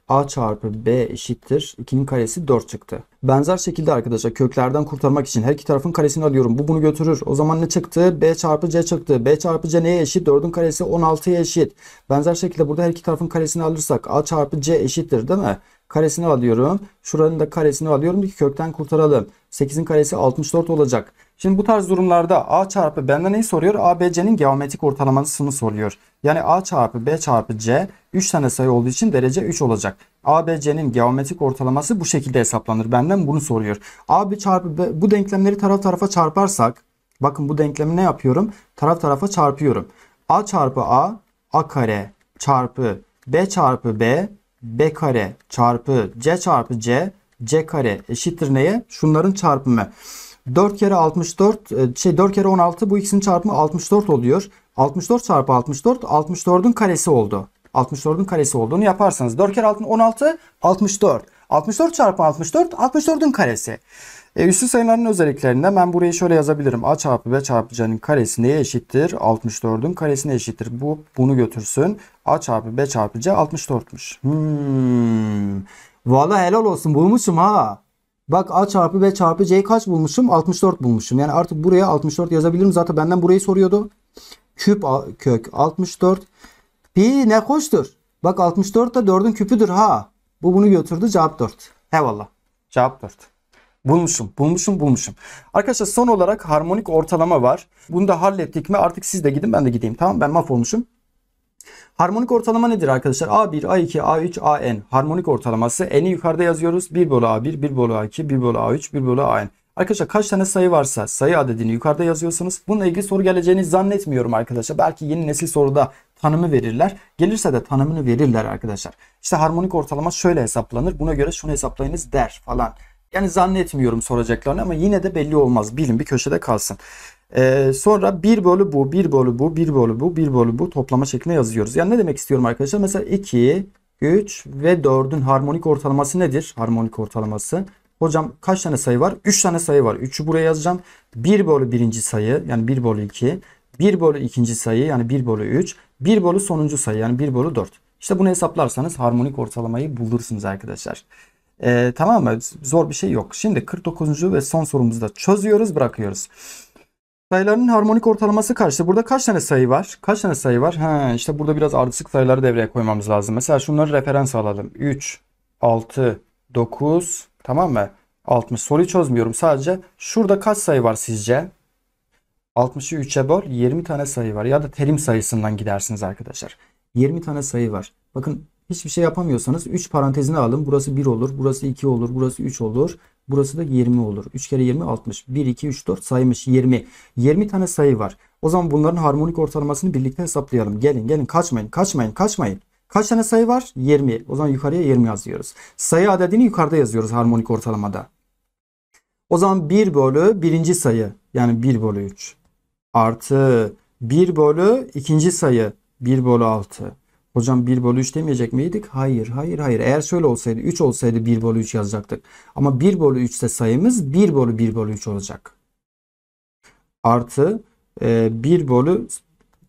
a çarpı b eşittir 2'nin karesi 4 çıktı. Benzer şekilde arkadaşlar köklerden kurtarmak için her iki tarafın karesini alıyorum. Bu bunu götürür. O zaman ne çıktı? b çarpı c çıktı. b çarpı c neye eşit? 4'ün karesi 16'ya eşit. Benzer şekilde burada her iki tarafın karesini alırsak a çarpı c eşittir değil mi? Karesini alıyorum. Şuranın da karesini alıyorum ki kökten kurtaralım. 8'in karesi 64 olacak. Şimdi bu tarz durumlarda a çarpı benden neyi soruyor? A, B, C'nin geometrik ortalamasını soruyor. Yani a çarpı b çarpı c 3 tane sayı olduğu için derece 3 olacak. A, B, C'nin geometrik ortalaması bu şekilde hesaplanır. Benden bunu soruyor. A, B çarpı B, bu denklemleri taraf tarafa çarparsak bakın bu denklemi ne yapıyorum? Taraf tarafa çarpıyorum. A çarpı A, A kare çarpı B çarpı B b kare çarpı c çarpı c c kare eşittir neye? Şunların çarpımı. 4 kere 64 e, şey 4 kere 16 bu ikisinin çarpımı 64 oluyor. 64 çarpı 64 64'ün karesi oldu. 64'ün karesi olduğunu yaparsanız 4 kere 16 16 64. 64 çarpı 64 64'ün karesi. E, üstü sayıların özelliklerinden ben burayı şöyle yazabilirim. A çarpı B çarpı C'nin karesi neye eşittir? 64'ün karesi neye eşittir. Bu bunu götürsün. A çarpı B çarpı C 64'müş. Hmm. Valla helal olsun bulmuşum ha. Bak A çarpı B çarpı c kaç bulmuşum? 64 bulmuşum. Yani artık buraya 64 yazabilirim. Zaten benden burayı soruyordu. Küp kök 64. Pi ne koştur. Bak 64 da 4'ün küpüdür ha. Bu bunu götürdü cevap 4. Eyvallah. Cevap 4. Bulmuşum, bulmuşum, bulmuşum. Arkadaşlar son olarak harmonik ortalama var. Bunu da hallettik mi? Artık siz de gidin ben de gideyim. Tamam ben mahvolmuşum. Harmonik ortalama nedir arkadaşlar? A1, A2, A3, AN. Harmonik ortalaması. N'i yukarıda yazıyoruz. 1 bölü A1, 1 bölü A2, 1 bölü A3, 1 bölü AN. Arkadaşlar kaç tane sayı varsa sayı adedini yukarıda yazıyorsanız Bununla ilgili soru geleceğini zannetmiyorum arkadaşlar. Belki yeni nesil soruda tanımı verirler. Gelirse de tanımını verirler arkadaşlar. İşte harmonik ortalama şöyle hesaplanır. Buna göre şunu hesaplayınız der falan. Yani zannetmiyorum soracaklarını ama yine de belli olmaz. Bilin bir köşede kalsın. Ee, sonra 1 bölü bu, 1 bölü bu, 1 bölü bu, 1 bölü bu toplama şeklinde yazıyoruz. Yani ne demek istiyorum arkadaşlar? Mesela 2, 3 ve 4'ün harmonik ortalaması nedir? Harmonik ortalaması. Hocam kaç tane sayı var? 3 tane sayı var. 3'ü buraya yazacağım. 1 bölü birinci sayı yani 1 bölü 2. 1 bölü ikinci sayı yani 1 bölü 3. 1 bölü sonuncu sayı yani 1 bölü 4. İşte bunu hesaplarsanız harmonik ortalamayı bulursunuz arkadaşlar. E, tamam mı? Zor bir şey yok. Şimdi 49. ve son sorumuzu da çözüyoruz bırakıyoruz. Sayıların harmonik ortalaması kaçtı? Burada kaç tane sayı var? Kaç tane sayı var? Ha, işte burada biraz ardışık sayıları devreye koymamız lazım. Mesela şunları referans alalım. 3, 6, 9 tamam mı? 60 soruyu çözmüyorum sadece. Şurada kaç sayı var sizce? 60'ı 3'e böl 20 tane sayı var ya da terim sayısından gidersiniz arkadaşlar. 20 tane sayı var. Bakın Hiçbir şey yapamıyorsanız 3 parantezine alın. Burası 1 olur, burası 2 olur, burası 3 olur. Burası da 20 olur. 3 kere 20 60. 1, 2, 3, 4 saymış 20. 20 tane sayı var. O zaman bunların harmonik ortalamasını birlikte hesaplayalım. Gelin gelin kaçmayın kaçmayın kaçmayın. Kaç tane sayı var? 20. O zaman yukarıya 20 yazıyoruz. Sayı adedini yukarıda yazıyoruz harmonik ortalamada. O zaman 1 bölü birinci sayı yani 1 bölü 3 artı 1 bölü ikinci sayı 1 bölü 6 Hocam 1 bölü 3 demeyecek miydik? Hayır, hayır, hayır. Eğer şöyle olsaydı 3 olsaydı 1 bölü 3 yazacaktık. Ama 1 bölü 3 ise sayımız 1 bölü 1 bölü 3 olacak. Artı e, 1 bölü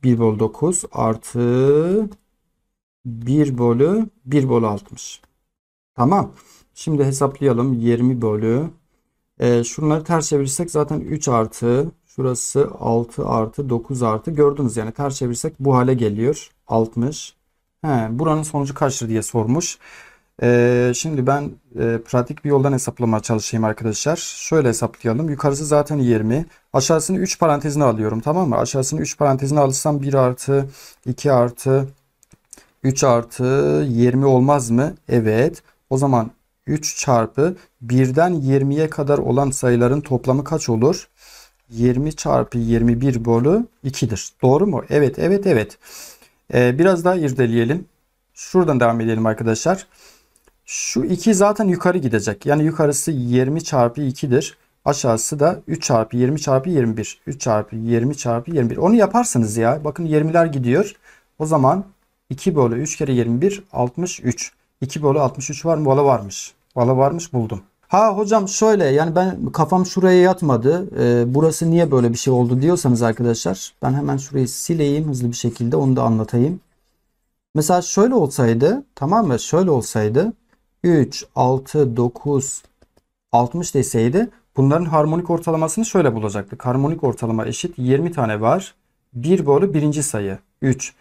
1 bölü 9 artı 1 bölü 1 bölü 60. Tamam. Şimdi hesaplayalım. 20 bölü. E, şunları ters çevirirsek zaten 3 artı şurası 6 artı 9 artı gördünüz yani ters çevirirsek bu hale geliyor. 60 He, buranın sonucu kaçtır diye sormuş. Ee, şimdi ben e, pratik bir yoldan hesaplamaya çalışayım arkadaşlar. Şöyle hesaplayalım. Yukarısı zaten 20. Aşağısını 3 parantezine alıyorum tamam mı? Aşağısını 3 parantezine alırsam 1 artı 2 artı 3 artı 20 olmaz mı? Evet. O zaman 3 çarpı 1'den 20'ye kadar olan sayıların toplamı kaç olur? 20 çarpı 21 bölü 2'dir. Doğru mu? Evet, evet, evet. Ee, biraz daha irdeleyelim. Şuradan devam edelim arkadaşlar. Şu 2 zaten yukarı gidecek. Yani yukarısı 20 çarpı 2'dir. Aşağısı da 3 çarpı 20 çarpı 21. 3 çarpı 20 çarpı 21. Onu yaparsınız ya. Bakın 20'ler gidiyor. O zaman 2 bölü 3 kere 21 63. 2 bölü 63 var mı? Valla varmış. Valla varmış buldum. Ha hocam şöyle yani ben kafam şuraya yatmadı. Ee, burası niye böyle bir şey oldu diyorsanız arkadaşlar ben hemen şurayı sileyim hızlı bir şekilde onu da anlatayım. Mesela şöyle olsaydı tamam mı? Şöyle olsaydı 3, 6, 9, 60 deseydi bunların harmonik ortalamasını şöyle bulacaktık. Harmonik ortalama eşit 20 tane var. 1 bölü birinci sayı 3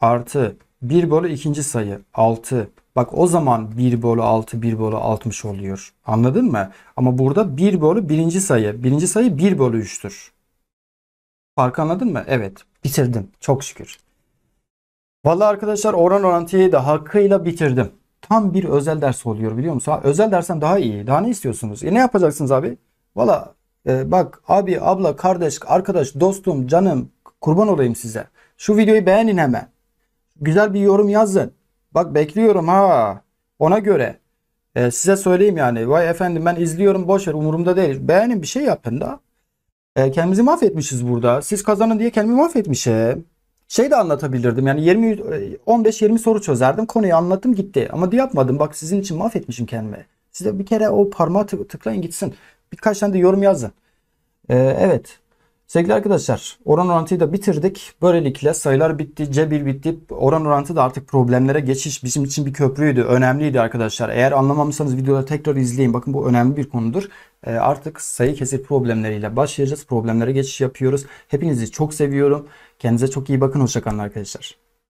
artı 1 bölü ikinci sayı 6 Bak o zaman 1 bölü 6 1 bölü 60 oluyor. Anladın mı? Ama burada 1 bölü birinci sayı. Birinci sayı 1 bölü 3'tür. Farkı anladın mı? Evet. Bitirdim. Çok şükür. Vallahi arkadaşlar oran orantıyı da hakkıyla bitirdim. Tam bir özel ders oluyor biliyor musun? Ha, özel dersen daha iyi. Daha ne istiyorsunuz? E ne yapacaksınız abi? Valla e, bak abi, abla, kardeş, arkadaş, dostum, canım kurban olayım size. Şu videoyu beğenin hemen. Güzel bir yorum yazın. Bak bekliyorum ha. Ona göre. E, size söyleyeyim yani. Vay efendim ben izliyorum boş umurumda değil. Beğenin bir şey yapın da. E, kendimizi mahvetmişiz burada. Siz kazanın diye kendimi mahvetmişim. Şey de anlatabilirdim yani 20 15-20 e, soru çözerdim konuyu anlattım gitti ama de yapmadım bak sizin için mahvetmişim kendimi. Size bir kere o parmağı tıklayın gitsin. Birkaç tane de yorum yazın. Ee, evet Sevgili arkadaşlar oran orantıyı da bitirdik. Böylelikle sayılar bitti, cebir bitti. Oran orantı da artık problemlere geçiş bizim için bir köprüydü. Önemliydi arkadaşlar. Eğer anlamamışsanız videoları tekrar izleyin. Bakın bu önemli bir konudur. E, artık sayı kesir problemleriyle başlayacağız. Problemlere geçiş yapıyoruz. Hepinizi çok seviyorum. Kendinize çok iyi bakın. Hoşçakalın arkadaşlar.